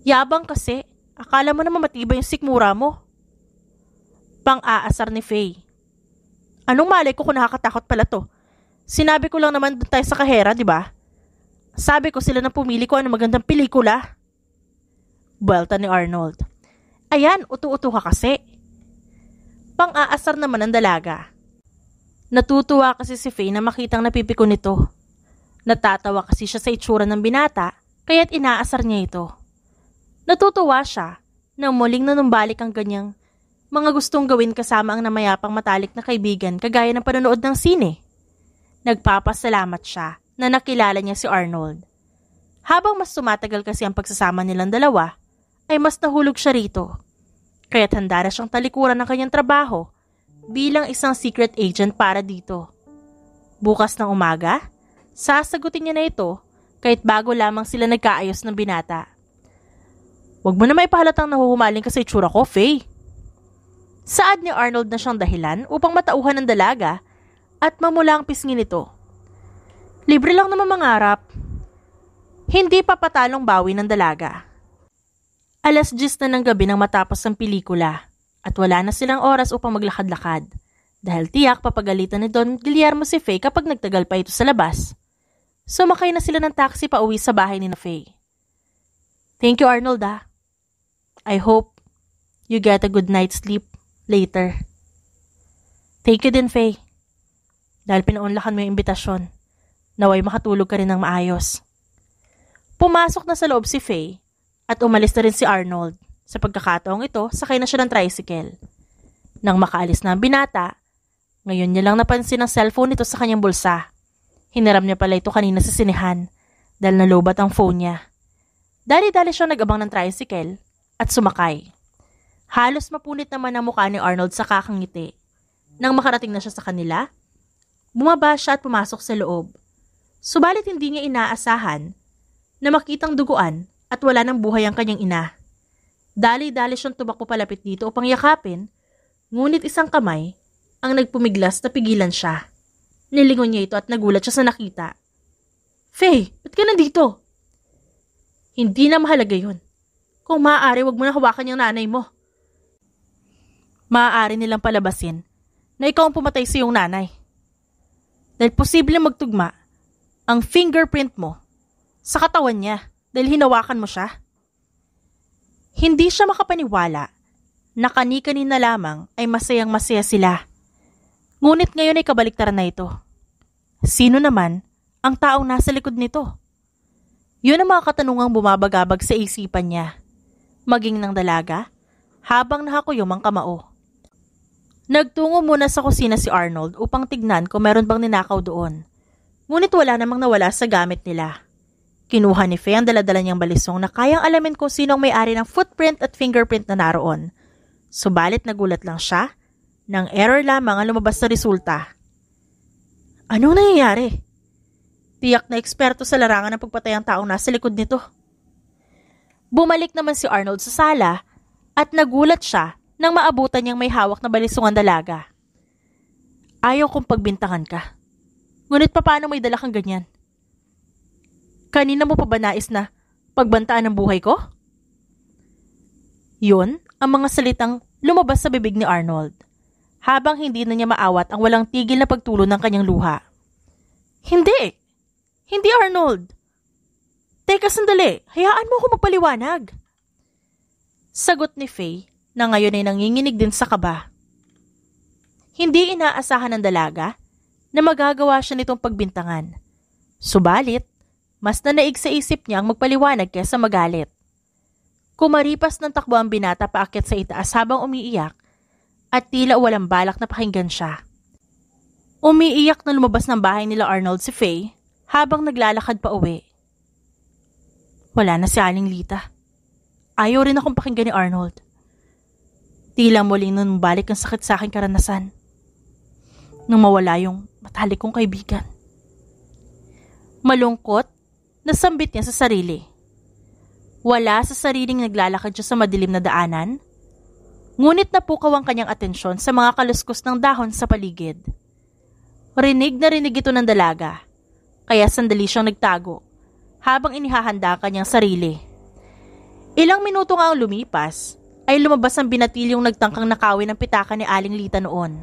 Yabang kasi, akala mo naman matibay yung sikmura mo. Pang-aasar ni Faye. Anong malay ko kung nakakatakot pala to? Sinabi ko lang naman doon tayo sa kahera, di ba? Sabi ko sila na pumili ko ano magandang pelikula. Belta ni Arnold. Ayan, utu-utu ka kasi. Pang-aasar naman ang dalaga. Natutuwa kasi si Faye na makitang napipiko nito. Natatawa kasi siya sa itsura ng binata, kaya't inaasar niya ito. Natutuwa siya na muling nanumbalik ang ganyang mga gustong gawin kasama ang namayapang matalik na kaibigan kagaya ng panonood ng sine. Nagpapasalamat siya na nakilala niya si Arnold. Habang mas tumatagal kasi ang pagsasama nilang dalawa, ay mas nahulog siya rito. Kaya't handa na siyang talikuran ng kanyang trabaho bilang isang secret agent para dito. Bukas ng umaga, sasagutin niya na ito kahit bago lamang sila nagkaayos ng binata. Huwag mo na may pahalatang nahuhumaling kasi itsura ko, Faye. Saad ni Arnold na siyang dahilan upang matauhan ng dalaga at mamula ang pisngi nito. Libre lang naman mangarap. Hindi papatalong bawi ng dalaga. Alas 10 na ng gabi nang matapos ang pelikula at wala na silang oras upang maglakad-lakad dahil tiyak papagalitan ni Don Guillermo si Faye kapag nagtagal pa ito sa labas. Sumakay na sila ng taxi pa uwi sa bahay ni na Faye. Thank you Arnold ah. I hope you get a good night's sleep later. Thank you din Faye. Dahil pinaunlakan mo yung imbitasyon. Naway makatulog ka rin ng maayos. Pumasok na sa loob si Faye at umalis na rin si Arnold. Sa pagkakataong ito, sakay na siya ng tricycle. Nang makaalis na ang binata, ngayon niya lang napansin ang cellphone nito sa kanyang bulsa. Hiniram niya pala ito kanina sa sinehan dahil nalobat ang phone niya. Dali-dali siya nagabang ng tricycle at sumakay. Halos mapunit naman ang mukha ni Arnold sa kakangiti. Nang makarating na siya sa kanila, bumaba siya at pumasok sa loob. Subalit hindi niya inaasahan na makitang duguan at wala ng buhay ang kanyang ina. Dali-dali siyang tumakbo palapit dito upang yakapin, ngunit isang kamay ang nagpumiglas na pigilan siya. Nilingon niya ito at nagulat siya sa nakita. Faye, ba't ka nandito? Hindi na mahalaga yun. Kung maaari, wag mo na hawakan yung nanay mo. Maaari nilang palabasin na ikaw ang pumatay sa iyong nanay. Dahil posible magtugma ang fingerprint mo sa katawan niya dahil hinawakan mo siya. Hindi siya makapaniwala na kani-kani na lamang ay masayang masaya sila. Ngunit ngayon ay kabaliktaran na ito. Sino naman ang taong nasa likod nito? Yun ang mga katanungang bumabagabag sa isipan niya. Maging ng dalaga, habang nakakuyom ang kamao. Nagtungo muna sa kusina si Arnold upang tignan kung meron bang ninakaw doon. Ngunit wala namang nawala sa gamit nila. Kinuha ni Faye ang daladala niyang balisong na kayang alamin kung sinong may-ari ng footprint at fingerprint na naroon. Subalit nagulat lang siya nang error lamang ang lumabas sa resulta. Anong nangyayari? Tiyak na eksperto sa larangan ng pagpatay ang taong nasa likod nito. Bumalik naman si Arnold sa sala at nagulat siya nang maabutan niyang may hawak na balisong ang dalaga. Ayaw kong pagbintangan ka. Ngunit paano may dala kang ganyan? Kanina mo pa ba nais na pagbantaan ang buhay ko? Yun ang mga salitang lumabas sa bibig ni Arnold habang hindi na niya maawat ang walang tigil na pagtulo ng kanyang luha. Hindi! Hindi, Arnold! Teka sandali, hayaan mo ako magpaliwanag. Sagot ni Faye na ngayon ay nanginginig din sa kaba. Hindi inaasahan ng dalaga na magagawa siya nitong pagbintangan. Subalit, mas nanaig sa isip niya ang magpaliwanag kaysa magalit. Kumaripas ng takbo ang binata paakyat sa itaas habang umiiyak at tila walang balak na pakinggan siya. Umiiyak na lumabas ng bahay nila Arnold si Faye habang naglalakad pa uwi. Wala na si Aling Lita. Ayaw rin akong pakinggan ni Arnold. Tila muling nun balik ang sakit sa akin karanasan. Nung mawala yung matalik kong kaibigan. Malungkot nasambit niya sa sarili. Wala sa sariling naglalakad siya sa madilim na daanan, ngunit napukaw ang kanyang atensyon sa mga kaluskos ng dahon sa paligid. Rinig na rinig ito ng dalaga, kaya sandali siyang nagtago habang inihahanda ang kanyang sarili. Ilang minuto nga ang lumipas, ay lumabas ang binatilyong nagtangkang nakawin ng pitaka ni Aling Lita noon.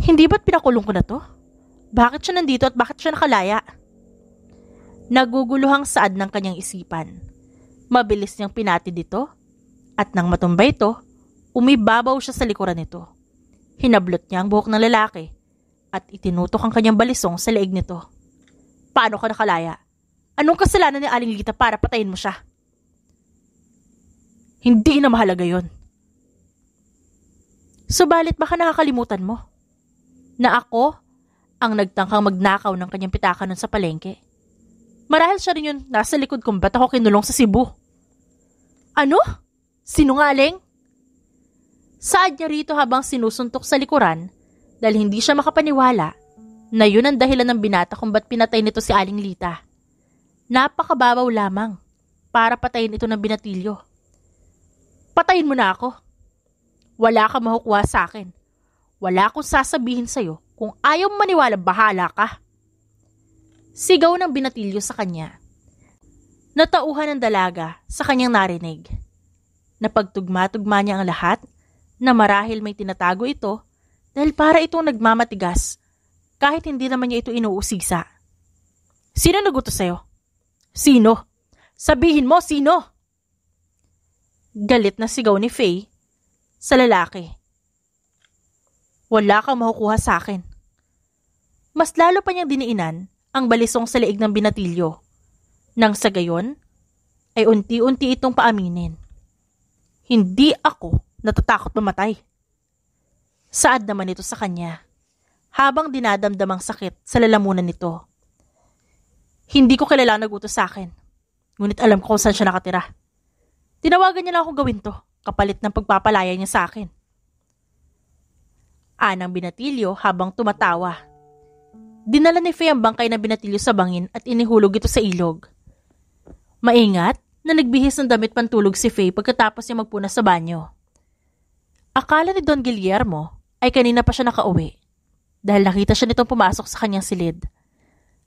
Hindi ba't pinakulong ko na to? Bakit siya nandito at bakit siya nakalaya? naguguluhang saad ng kanyang isipan. Mabilis niyang pinatid dito at nang matumbay ito, umibabaw siya sa likuran nito. Hinablot niya ang buhok ng lalaki at itinutok ang kanyang balisong sa leeg nito. Paano ka nakalaya? Anong kasalanan ni Aling Ligita para patayin mo siya? Hindi na mahalaga yon. Subalit baka nakakalimutan mo na ako ang nagtangkang magnakaw ng kanyang pitaka nun sa palengke. Marahil siya rin yun nasa likod kung ba't ako kinulong sa Cebu. Ano? Sinungaling? Saad niya rito habang sinusuntok sa likuran dahil hindi siya makapaniwala na yun ang dahilan ng binata kung ba't pinatay nito si Aling Lita. Napakababaw lamang para patayin ito ng binatilyo. Patayin mo na ako. Wala ka mahukuha sa akin. Wala akong sasabihin sa'yo. Kung ayaw maniwala, bahala ka. Sigaw ng binatilyo sa kanya. Natauhan ng dalaga sa kanyang narinig. Napagtugma-tugma niya ang lahat na marahil may tinatago ito dahil para itong nagmamatigas kahit hindi naman niya ito inuusisa. Sino naguto sa'yo? Sino? Sabihin mo, sino? Galit na sigaw ni Faye sa lalaki. Wala kang makukuha sa akin. Mas lalo pa niyang diniinan ang balisong sa leeg ng binatilyo. Nang sa gayon, ay unti-unti itong paaminin. Hindi ako natatakot mamatay. Saad naman ito sa kanya, habang dinadamdamang sakit sa lalamunan nito. Hindi ko kilala naguto sa akin, ngunit alam ko kung saan siya nakatira. Tinawagan niya lang akong gawin to, kapalit ng pagpapalaya niya sa akin. Anang binatilyo habang tumatawa Dinala ni Faye ang bangkay na binatilyo sa bangin at inihulog ito sa ilog. Maingat na nagbihis ng damit pantulog si Faye pagkatapos niya magpunas sa banyo. Akala ni Don Guillermo ay kanina pa siya nakauwi dahil nakita siya nitong pumasok sa kanyang silid.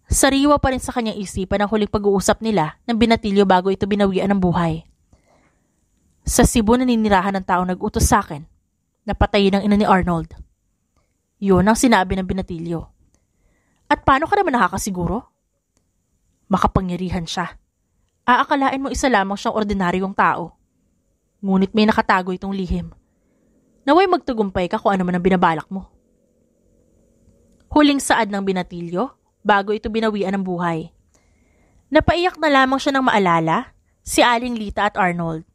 Sariwa pa rin sa kanyang isipan ang huling pag-uusap nila ng binatilyo bago ito binawian ng buhay. Sa Cebu naninirahan ng tao nag-utos sa akin na patayin ang ina ni Arnold. Yun ang sinabi ng binatilyo. At paano ka naman nakakasiguro? Makapangyarihan siya. Aakalain mo isa lamang siyang ordinaryong tao. Ngunit may nakatago itong lihim. Naway magtugumpay ka kung ano man ang binabalak mo. Huling saad ng binatilyo bago ito binawian ng buhay. Napaiyak na lamang siya ng maalala si Aling Lita at Arnold.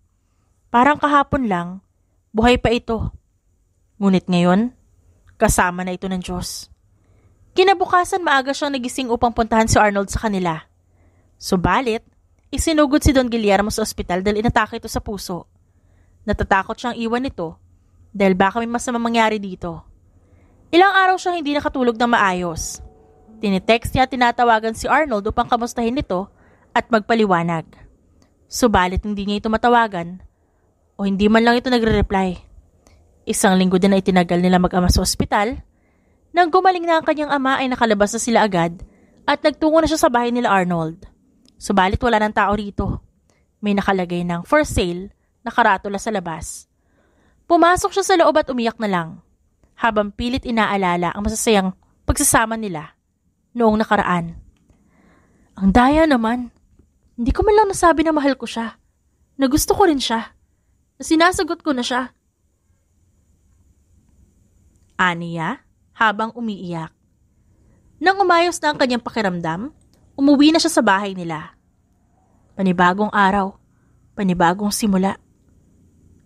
Parang kahapon lang, buhay pa ito. Ngunit ngayon, kasama na ito ng Diyos. Kinabukasan maaga siyang nagising upang puntahan si Arnold sa kanila. Subalit, isinugod si Don Guillermo sa ospital dahil inatake ito sa puso. Natatakot siyang iwan ito dahil baka may masama mangyari dito. Ilang araw siyang hindi nakatulog ng maayos. Tinetext niya tinatawagan si Arnold upang kamustahin ito at magpaliwanag. Subalit hindi niya ito matawagan o hindi man lang ito nagre-reply. Isang linggo din na itinagal nila mag-ama sa ospital nang gumaling na ang kanyang ama ay nakalabas na sila agad at nagtungo na siya sa bahay nila Arnold. Subalit wala ng tao rito. May nakalagay ng for sale na karatula sa labas. Pumasok siya sa loob at umiyak na lang habang pilit inaalala ang masasayang pagsasama nila noong nakaraan. Ang daya naman. Hindi ko man lang nasabi na mahal ko siya. Na gusto ko rin siya. Na sinasagot ko na siya. Aniya? habang umiiyak. Nang umayos na ang kanyang pakiramdam, umuwi na siya sa bahay nila. Panibagong araw, panibagong simula.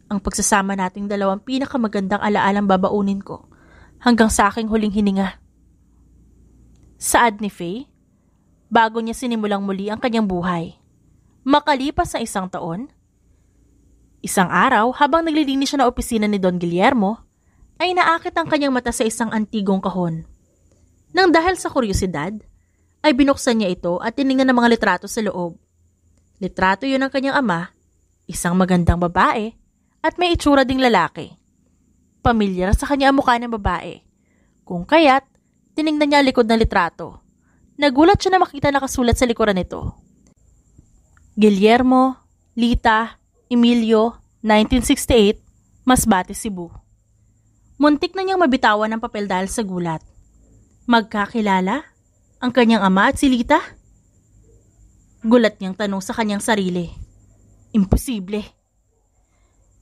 Ang pagsasama nating dalawang pinakamagandang alaalang babaunin ko hanggang sa aking huling hininga. Saad ni Faye, bago niya sinimulang muli ang kanyang buhay. Makalipas na isang taon, isang araw habang naglilinis siya na opisina ni Don Guillermo, ay naakit ang kanyang mata sa isang antigong kahon. Nang dahil sa kuryosidad, ay binuksan niya ito at tiningnan ang mga litrato sa loob. Litrato yun ng kanyang ama, isang magandang babae, at may itsura ding lalaki. Pamilyar sa kanya ang mukha ng babae. Kung kaya't, tiningnan niya ang likod ng litrato. Nagulat siya na makita nakasulat sa likuran nito. Guillermo, Lita, Emilio, 1968, Masbate, Cebu. Muntik na niyang mabitawan ang papel dahil sa gulat. Magkakilala? Ang kanyang ama at si Lita? Gulat niyang tanong sa kanyang sarili. Imposible.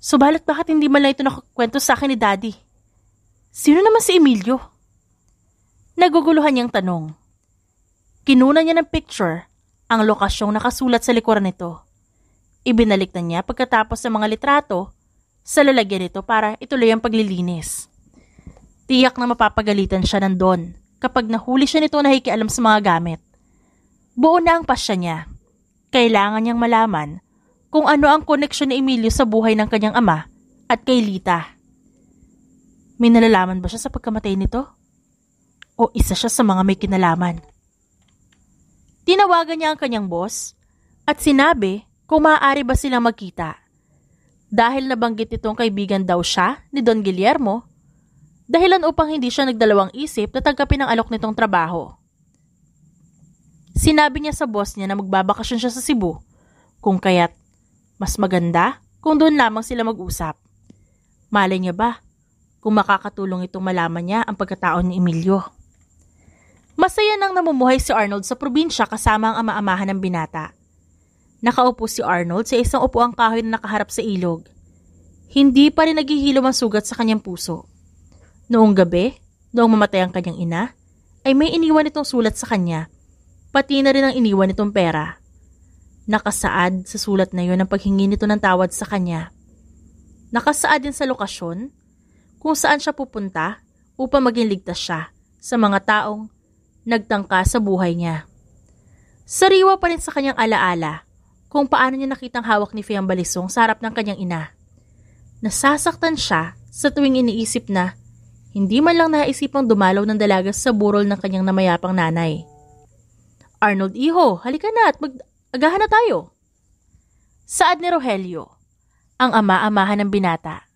Subalit bakit hindi man lang ito nakakwento sa akin ni Daddy? Sino naman si Emilio? Naguguluhan niyang tanong. Kinuna niya ng picture ang lokasyong nakasulat sa likuran nito. Ibinalik na niya pagkatapos ng mga litrato sa lalagyan nito para ituloy ang paglilinis. Tiyak na mapapagalitan siya ng Don kapag nahuli siya nito nahikialam sa mga gamit. Buo na ang pasya niya. Kailangan niyang malaman kung ano ang koneksyon ni Emilio sa buhay ng kanyang ama at kay Lita. May nalalaman ba siya sa pagkamatay nito? O isa siya sa mga may kinalaman? Tinawagan niya ang kanyang boss at sinabi kung maaari ba silang magkita. Dahil nabanggit nitong kaibigan daw siya ni Don Guillermo, dahilan upang hindi siya nagdalawang isip na tanggapin ang alok nitong trabaho. Sinabi niya sa boss niya na magbabakasyon siya sa Cebu, kung kaya't mas maganda kung doon lamang sila mag-usap. Malay niya ba kung makakatulong itong malaman niya ang pagkataon ni Emilio? Masaya nang namumuhay si Arnold sa probinsya kasama ang amaamahan ng binata. Nakaupo si Arnold sa isang upuang kahoy na nakaharap sa ilog. Hindi pa rin naghihilom ang sugat sa kanyang puso. Noong gabi, noong mamatay ang kanyang ina, ay may iniwan itong sulat sa kanya, pati na rin ang iniwan itong pera. Nakasaad sa sulat na yon ang paghingi nito ng tawad sa kanya. Nakasaad din sa lokasyon kung saan siya pupunta upang maging ligtas siya sa mga taong nagtangka sa buhay niya. Sariwa pa rin sa kanyang alaala kung paano niya nakitang hawak ni Fiang Balisong sa harap ng kanyang ina. Nasasaktan siya sa tuwing iniisip na hindi man lang naisipang dumalaw ng dalaga sa burol ng kanyang namayapang nanay. Arnold Iho, halika na at mag-agahan na tayo. Saad ni Rogelio, ang ama-amahan ng binata.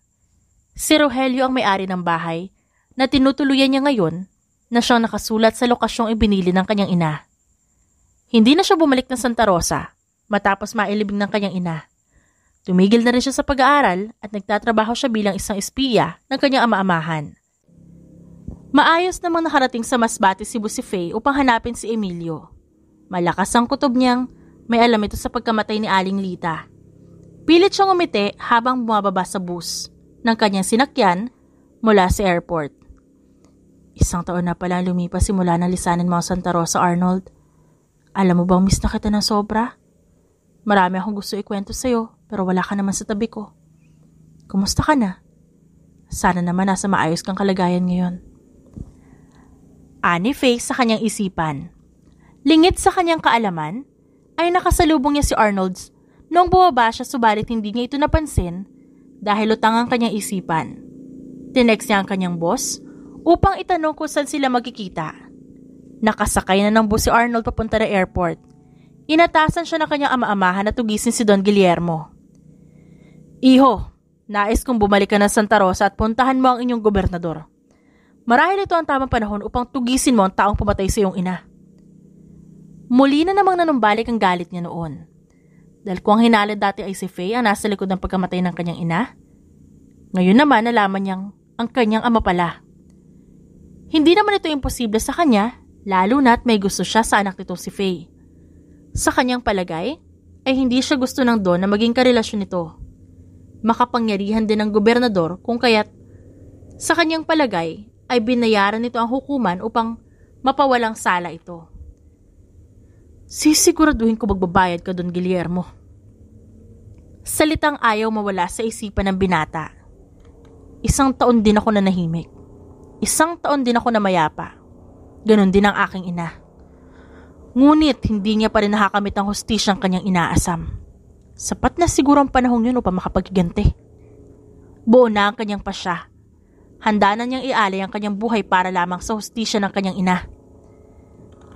Si Rogelio ang may-ari ng bahay na tinutuluyan niya ngayon na siyang nakasulat sa lokasyong ibinili ng kanyang ina. Hindi na siya bumalik ng Santa Rosa matapos mailibing ng kanyang ina. Tumigil na rin siya sa pag-aaral at nagtatrabaho siya bilang isang espiya ng kanyang amaamahan. Maayos namang nakarating sa Masbate si Busife upang hanapin si Emilio. Malakas ang kutob niyang may alam ito sa pagkamatay ni Aling Lita. Pilit siyang umiti habang bumababa sa bus ng kanyang sinakyan mula sa airport. Isang taon na pala lumipas simula ng lisanin mo Santa Rosa, Arnold. Alam mo bang miss na kita ng sobra? Marami akong gusto ikwento sa'yo pero wala ka naman sa tabi ko. Kumusta ka na? Sana naman nasa maayos kang kalagayan ngayon. Ani face sa kanyang isipan. Lingit sa kanyang kaalaman ay nakasalubong niya si Arnold's noong bumaba siya subalit hindi niya ito napansin dahil lutang ang kanyang isipan. Tinext niya ang kanyang boss upang itanong kung saan sila magkikita. Nakasakay na ng bus si Arnold papunta na airport. Inatasan siya ng kanyang ama-amahan na tugisin si Don Guillermo. Iho, nais kong bumalik ka ng Santa Rosa at puntahan mo ang inyong gobernador. Marahil ito ang tamang panahon upang tugisin mo ang taong pumatay sa iyong ina. Muli na namang nanumbalik ang galit niya noon. Dahil kung ang hinalad dati ay si Faye ang nasa likod ng pagkamatay ng kanyang ina, ngayon naman nalaman niyang ang kanyang ama pala. Hindi naman ito imposible sa kanya, lalo na't may gusto siya sa anak nito si Faye. Sa kanyang palagay, ay hindi siya gusto ng Don na maging karelasyon nito. Makapangyarihan din ng gobernador kung kaya't sa kanyang palagay ay binayaran nito ang hukuman upang mapawalang sala ito. Sisiguraduhin ko magbabayad ka Don Guillermo. Salitang ayaw mawala sa isipan ng binata. Isang taon din ako na nahimik. Isang taon din ako na mayapa. Ganon din ang aking ina. Ngunit hindi niya pa rin nakakamit ang hustisyang kanyang inaasam. Sapat na siguro ang panahon yun upang makapagigante. Buo na ang kanyang pasya. Handa na niyang ialay ang kanyang buhay para lamang sa hustisya ng kanyang ina.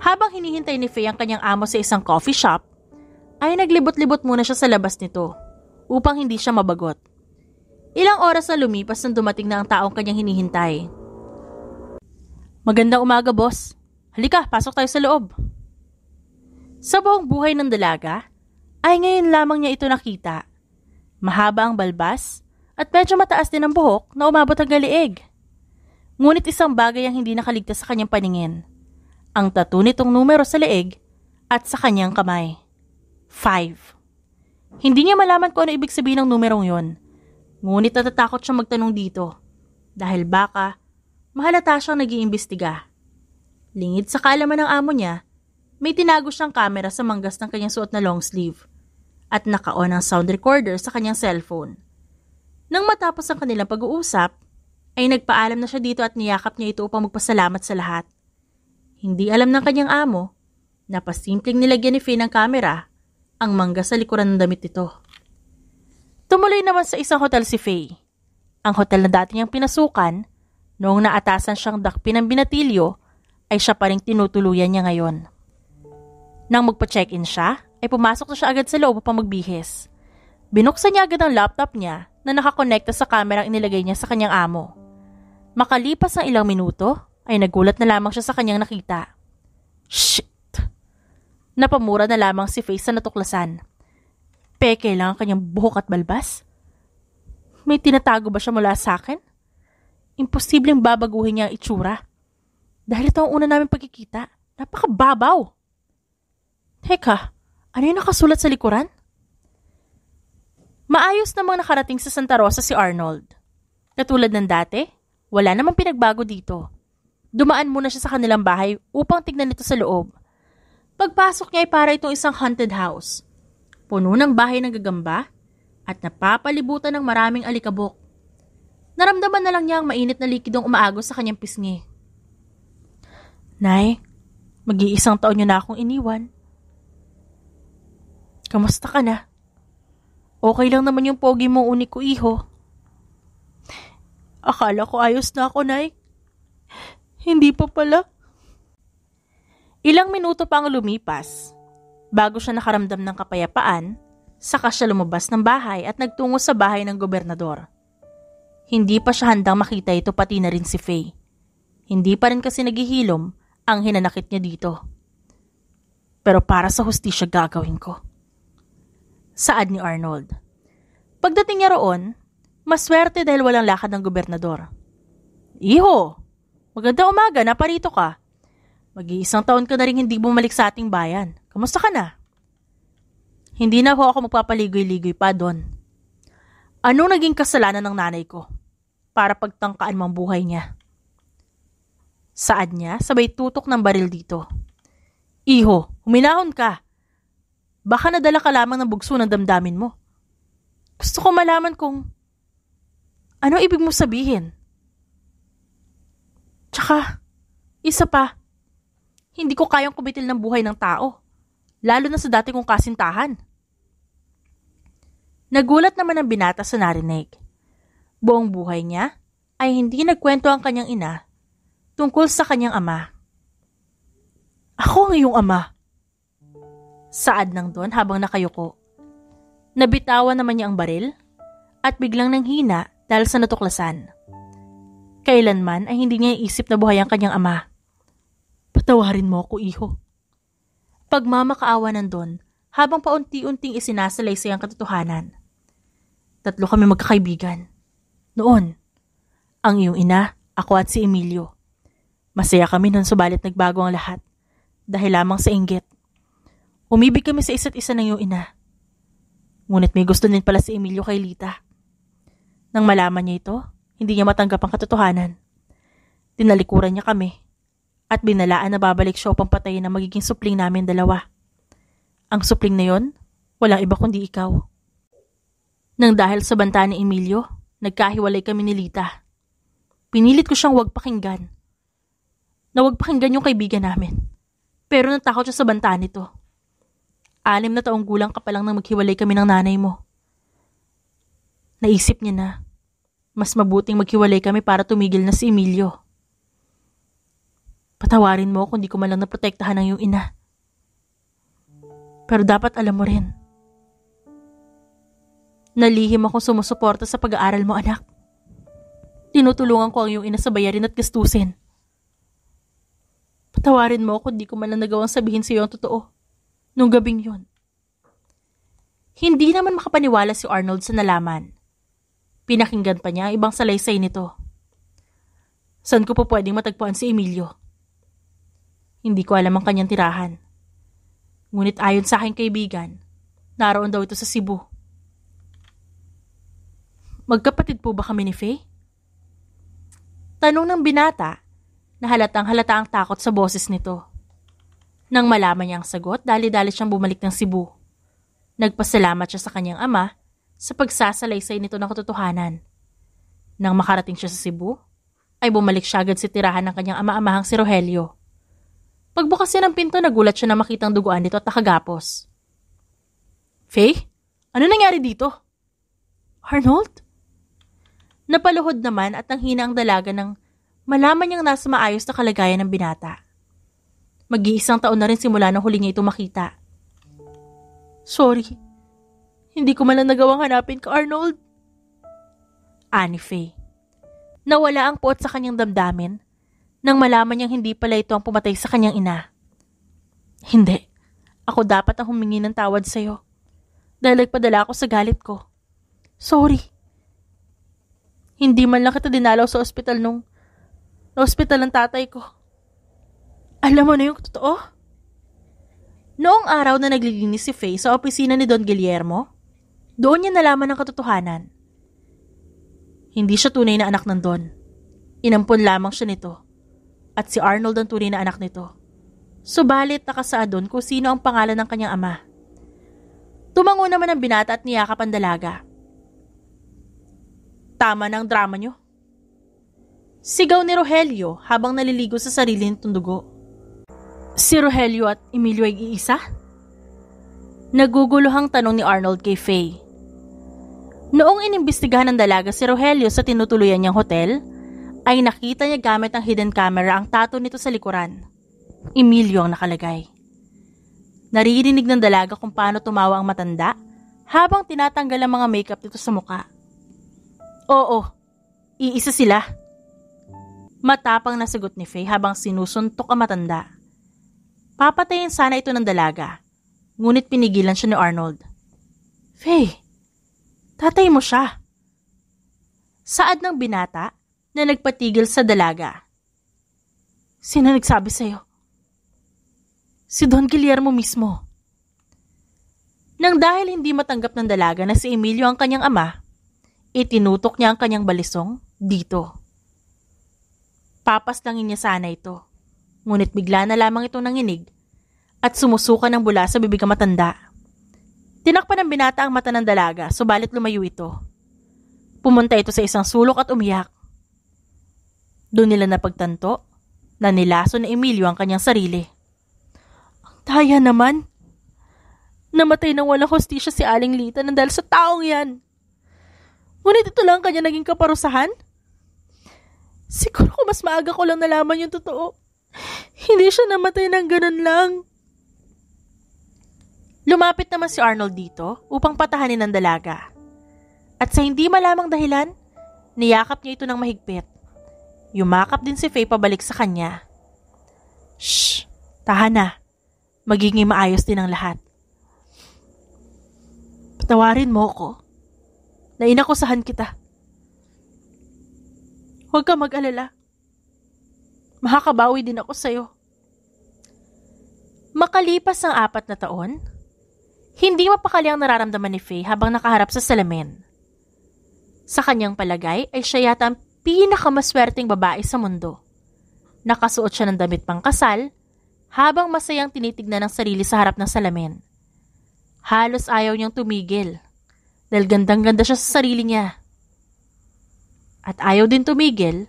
Habang hinihintay ni Faye ang kanyang amo sa isang coffee shop, ay naglibot-libot muna siya sa labas nito upang hindi siya mabagot. Ilang oras na lumipas nang dumating na ang taong kanyang hinihintay. Magandang umaga, boss. Halika, pasok tayo sa loob. Sa buong buhay ng dalaga, ay ngayon lamang niya ito nakita. Mahaba ang balbas at medyo mataas din ang buhok na umabot ang galiig. Ngunit isang bagay ang hindi nakaligtas sa kanyang paningin. Ang tattoo nitong numero sa leeg at sa kanyang kamay. 5. Hindi niya malaman kung ano ibig sabihin ng numerong yon. Ngunit natatakot siya magtanong dito dahil baka mahalata siyang nag Lingid sa kaalaman ng amo niya may tinago siyang kamera sa manggas ng kanyang suot na long sleeve at naka-on ang sound recorder sa kanyang cellphone. Nang matapos ang kanilang pag-uusap, ay nagpaalam na siya dito at niyakap niya ito upang magpasalamat sa lahat. Hindi alam ng kanyang amo na pasimpleng nilagyan ni Finn ang kamera ang mangga sa likuran ng damit nito. Tumuloy naman sa isang hotel si Faye. Ang hotel na dati niyang pinasukan, noong naatasan siyang dakpin ng binatilyo, ay siya pa rin tinutuluyan niya ngayon. Nang magpa-check-in siya, ay pumasok na siya agad sa loob upang magbihis. Binuksan niya agad ang laptop niya na nakakonekta sa kamerang inilagay niya sa kanyang amo. Makalipas ang ilang minuto, ay nagulat na lamang siya sa kanyang nakita. Shit! Napamura na lamang si Faith sa natuklasan. Peke lang ang kanyang buhok at balbas. May tinatago ba siya mula sa akin? Imposibleng babaguhin niya ang itsura. Dahil ito ang una namin pagkikita. Napakababaw! Teka, ano yung nakasulat sa likuran? Maayos namang nakarating sa Santa Rosa si Arnold. Katulad ng dati, wala namang pinagbago dito. Dumaan muna siya sa kanilang bahay upang tignan ito sa loob. Pagpasok niya ay para itong isang haunted house. Puno ng bahay ng gagamba at napapalibutan ng maraming alikabok. Naramdaman na lang niya ang mainit na likidong umaagos sa kanyang pisngi. Nay, mag-iisang taon niyo na akong iniwan. Kamusta ka na? Okay lang naman yung pogi mong uniko iho. Akala ko ayos na ako, Nay. Hindi pa pala. Ilang minuto pa ang lumipas bago siya nakaramdam ng kapayapaan, saka siya lumabas ng bahay at nagtungo sa bahay ng gobernador. Hindi pa siya handang makita ito pati na rin si Faye. Hindi pa rin kasi naghihilom ang hinanakit niya dito. Pero para sa hustisya gagawin ko saad ni Arnold. Pagdating niya roon, maswerte dahil walang lakad ng gobernador. Iho, maganda umaga, naparito ka. Mag-iisang taon ka na rin hindi bumalik sa ating bayan. Kamusta ka na? Hindi na po ako magpapaligoy-ligoy pa doon. Anong naging kasalanan ng nanay ko? Para pagtangkaan mang buhay niya. Saad niya, sabay tutok ng baril dito. Iho, huminahon ka. Baka nadala ka lamang ng bugso ng damdamin mo. Gusto ko malaman kung ano ibig mo sabihin. Tsaka, isa pa, hindi ko kayang kumitil ng buhay ng tao, lalo na sa dati kong kasintahan. Nagulat naman ang binata sa narinig. Buong buhay niya ay hindi nagkwento ang kanyang ina tungkol sa kanyang ama. Ako ang iyong ama saad ng doon habang nakayuko. Nabitawan naman niya ang baril at biglang nanghina dahil sa natuklasan. Kailanman ay hindi niya isip na buhay ang kanyang ama. Patawarin mo ako, iho. Pagmamakaawa ng doon habang paunti-unting isinasalaysay ang katotohanan. Tatlo kami magkakaibigan. Noon, ang iyong ina, ako at si Emilio. Masaya kami nun subalit nagbago ang lahat dahil lamang sa inggit. Umibig kami sa isa't isa ng iyong ina. Ngunit may gusto din pala si Emilio kay Lita. Nang malaman niya ito, hindi niya matanggap ang katotohanan. Tinalikuran niya kami at binalaan na babalik siya upang patayin ang magiging supling namin dalawa. Ang supling na yon, walang iba kundi ikaw. Nang dahil sa banta ni Emilio, nagkahiwalay kami ni Lita. Pinilit ko siyang huwag pakinggan. Na huwag pakinggan yung kaibigan namin. Pero natakot siya sa banta nito anim na taong gulang ka pa lang nang maghiwalay kami ng nanay mo. Naisip niya na, mas mabuting maghiwalay kami para tumigil na si Emilio. Patawarin mo kung di ko man lang naprotektahan ang iyong ina. Pero dapat alam mo rin. Nalihim akong sumusuporta sa pag-aaral mo anak. Tinutulungan ko ang iyong ina sa bayarin at gastusin. Patawarin mo kung di ko man lang nagawang sabihin sa iyo ang totoo nung gabing yun. Hindi naman makapaniwala si Arnold sa nalaman. Pinakinggan pa niya ang ibang salaysay nito. San ko po pwedeng matagpuan si Emilio? Hindi ko alam ang kanyang tirahan. Ngunit ayon sa aking kaibigan, naroon daw ito sa Cebu. Magkapatid po ba kami ni Faye? Tanong ng binata na halatang halata ang takot sa boses nito. Nang malaman niya ang sagot, dali-dali siyang bumalik ng Cebu. Nagpasalamat siya sa kanyang ama sa pagsasalaysay nito ng katotohanan. Nang makarating siya sa Cebu, ay bumalik siya agad sa tirahan ng kanyang ama-amahang si Rogelio. Pagbukas niya ng pinto, nagulat siya na makitang duguan nito at nakagapos. Faye, ano nangyari dito? Arnold? Napaluhod naman at nanghina ang dalaga ng malaman niyang nasa maayos na kalagayan ng binata. Mag-iisang taon na rin simula nang huli niya ito makita. Sorry. Hindi ko man lang nagawang hanapin ka, Arnold. Annie Faye. Nawala ang puot sa kanyang damdamin nang malaman niyang hindi pala ito ang pumatay sa kanyang ina. Hindi. Ako dapat ang humingi ng tawad sa'yo. Dahil nagpadala ako sa galit ko. Sorry. Hindi man lang kita dinalaw sa ospital nung... Na ospital ng tatay ko. Alam mo na yung totoo? Noong araw na naglilinis si Faye sa opisina ni Don Guillermo, doon niya nalaman ang katotohanan. Hindi siya tunay na anak ng Don. Inampon lamang siya nito. At si Arnold ang tunay na anak nito. Subalit nakasaad doon kung sino ang pangalan ng kanyang ama. Tumango naman ang binata at niyakap ang dalaga. Tama ng drama niyo. Sigaw ni Rogelio habang naliligo sa sarili nitong dugo. Si Rogelio at Emilio ay iisa? Naguguluhang tanong ni Arnold kay Faye. Noong inimbestigahan ng dalaga si Rogelio sa tinutuluyan niyang hotel, ay nakita niya gamit ang hidden camera ang tato nito sa likuran. Emilio ang nakalagay. Naririnig ng dalaga kung paano tumawa ang matanda habang tinatanggal ang mga makeup nito sa muka. Oo, iisa sila. Matapang na sagot ni Faye habang sinusuntok ang matanda. Papatayin sana ito ng dalaga. Ngunit pinigilan siya ni Arnold. Faye, tatay mo siya. Saad ng binata na nagpatigil sa dalaga. Sino nagsabi sa'yo? Si Don Guillermo mismo. Nang dahil hindi matanggap ng dalaga na si Emilio ang kanyang ama, itinutok niya ang kanyang balisong dito. Papas langin niya sana ito ngunit bigla na lamang itong nanginig at sumusuka ng bula sa bibig ng matanda. Tinakpan ng binata ang mata ng dalaga, subalit lumayo ito. Pumunta ito sa isang sulok at umiyak. Doon nila napagtanto na nilaso na Emilio ang kanyang sarili. Ang taya naman! Namatay nang walang hostisya si Aling Lita na dahil sa taong yan. Ngunit ito lang kanya naging kaparusahan? Siguro ko mas maaga ko lang nalaman yung totoo. Hindi siya namatay ng ganun lang. Lumapit naman si Arnold dito upang patahanin ang dalaga. At sa hindi malamang dahilan, niyakap niya ito ng mahigpit. Yumakap din si Faye pabalik sa kanya. Shh! Tahan na. Magiging maayos din ang lahat. Patawarin mo ako. Nainakusahan kita. Huwag ka mag-alala. Makakabawi din ako sa'yo. Makalipas ang apat na taon, hindi mapakali ang nararamdaman ni Faye habang nakaharap sa salamin. Sa kanyang palagay ay siya yata ang pinakamaswerteng babae sa mundo. Nakasuot siya ng damit pangkasal habang masayang tinitignan ang sarili sa harap ng salamin. Halos ayaw niyang tumigil dahil gandang-ganda siya sa sarili niya. At ayaw din tumigil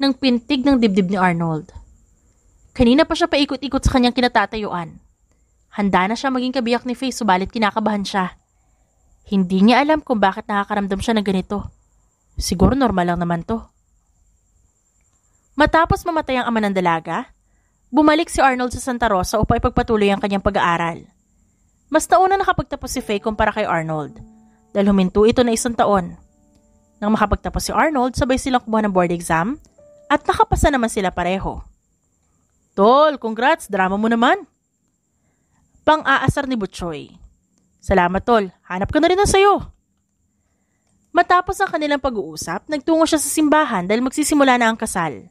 ng pintig ng dibdib ni Arnold. Kanina pa siya paikot-ikot sa kanyang kinatatayuan. Handa na siya maging kabiyak ni Faye subalit kinakabahan siya. Hindi niya alam kung bakit nakakaramdam siya ng ganito. Siguro normal lang naman to. Matapos mamatay ang ama ng dalaga, bumalik si Arnold sa Santa Rosa upang ipagpatuloy ang kanyang pag-aaral. Mas nauna nakapagtapos si Faye kumpara kay Arnold dahil huminto ito na isang taon. Nang makapagtapos si Arnold, sabay silang kumuha ng board exam at nakapasa naman sila pareho. Tol, congrats, drama mo naman. Pang-aasar ni Butchoy. Salamat tol, hanap ka na rin ng sayo. Matapos ang kanilang pag-uusap, nagtungo siya sa simbahan dahil magsisimula na ang kasal.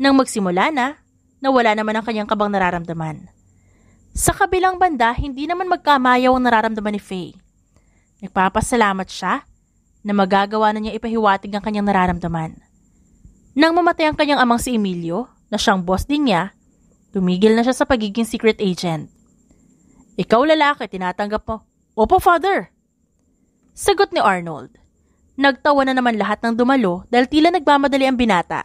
Nang magsimula na, nawala naman ang kanyang kabang nararamdaman. Sa kabilang banda, hindi naman magkamayaw ang nararamdaman ni Faye. Nagpapasalamat siya na magagawa na niya ipahiwatig ang kanyang nararamdaman. Nang mamatay ang kanyang amang si Emilio, na siyang boss din niya, tumigil na siya sa pagiging secret agent. Ikaw lalaki, tinatanggap mo. Opo, father! Sagot ni Arnold. Nagtawa na naman lahat ng dumalo dahil tila nagmamadali ang binata.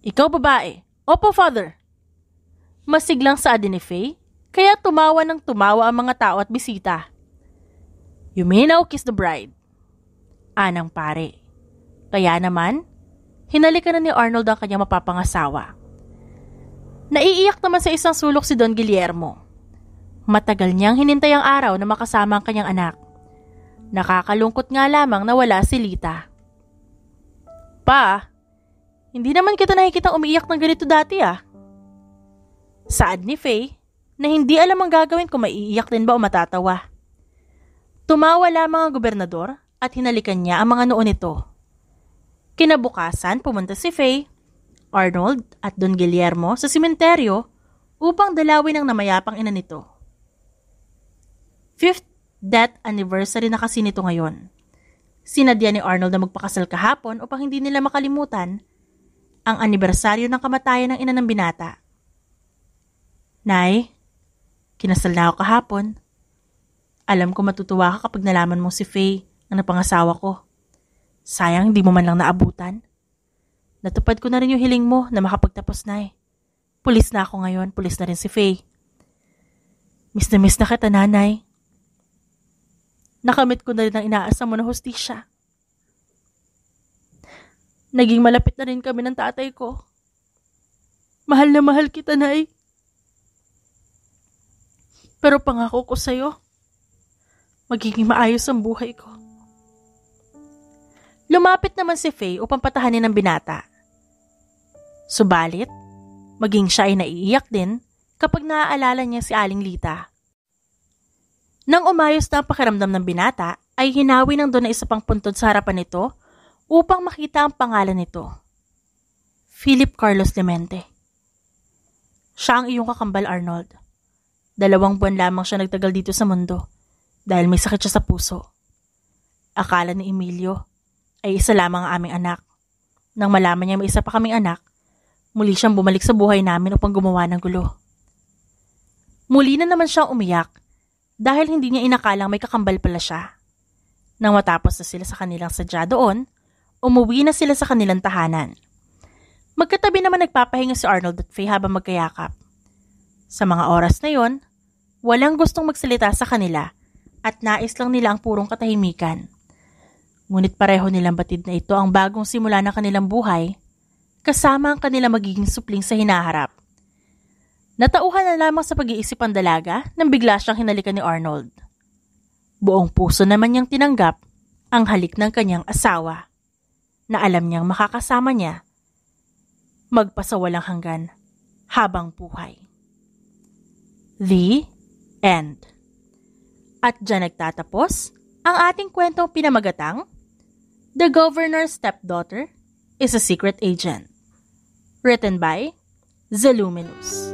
Ikaw babae. Opo, father! Masiglang sa ni Faye, kaya tumawa ng tumawa ang mga tao at bisita. You may now kiss the bride. Anang pare. Kaya naman, hinalikan na ni Arnold ang kanyang mapapangasawa. Naiiyak naman sa isang sulok si Don Guillermo. Matagal niyang hinintay ang araw na makasama ang kanyang anak. Nakakalungkot nga lamang na wala si Lita. Pa, hindi naman kita nakikita umiiyak ng ganito dati ah. Saad ni Faye na hindi alam ang gagawin kung maiiyak din ba o matatawa. Tumawa lamang ang gobernador at hinalikan niya ang mga noon nito. Kinabukasan, pumunta si Faye, Arnold at Don Guillermo sa simenteryo upang dalawin ang namayapang ina nito. Fifth death anniversary na kasi nito ngayon. Sinadya ni Arnold na magpakasal kahapon upang hindi nila makalimutan ang anibersaryo ng kamatayan ng ina ng binata. Nay, kinasal na ako kahapon. Alam ko matutuwa ka kapag nalaman mo si Faye ang napangasawa ko. Sayang, di mo man lang naabutan. Natupad ko na rin yung hiling mo na makapagtapos na eh. Pulis na ako ngayon, pulis na rin si Faye. Miss na miss na kita, nanay. Nakamit ko na rin ang inaasam mo na hostisya. Naging malapit na rin kami ng tatay ko. Mahal na mahal kita, na nay. Pero pangako ko sa'yo, magiging maayos ang buhay ko. Lumapit naman si Faye upang patahanin ang binata. Subalit, maging siya ay naiiyak din kapag naaalala niya si Aling Lita. Nang umayos na ang pakiramdam ng binata, ay hinawi ng doon na isa pang puntod sa harapan nito upang makita ang pangalan nito. Philip Carlos Demente. Siya ang iyong kakambal, Arnold. Dalawang buwan lamang siya nagtagal dito sa mundo dahil may sakit siya sa puso. Akala ni Emilio, ay isa lamang ang aming anak. Nang malaman niya may isa pa kaming anak, muli siyang bumalik sa buhay namin upang gumawa ng gulo. Muli na naman siyang umiyak dahil hindi niya inakalang may kakambal pala siya. Nang matapos na sila sa kanilang sadya doon, umuwi na sila sa kanilang tahanan. Magkatabi naman nagpapahinga si Arnold at Faye habang magkayakap. Sa mga oras na yon, walang gustong magsalita sa kanila at nais lang nila ang purong katahimikan. Ngunit pareho nilang batid na ito ang bagong simula ng kanilang buhay, kasama ang kanilang magiging supling sa hinaharap. Natauhan na lamang sa pag-iisip ang dalaga nang bigla siyang hinalikan ni Arnold. Buong puso naman niyang tinanggap ang halik ng kanyang asawa na alam niyang makakasama niya magpasawalang hanggan habang buhay. The End At dyan nagtatapos ang ating kwentong pinamagatang The Governor's Stepdaughter is a Secret Agent. Written by Zeluminus.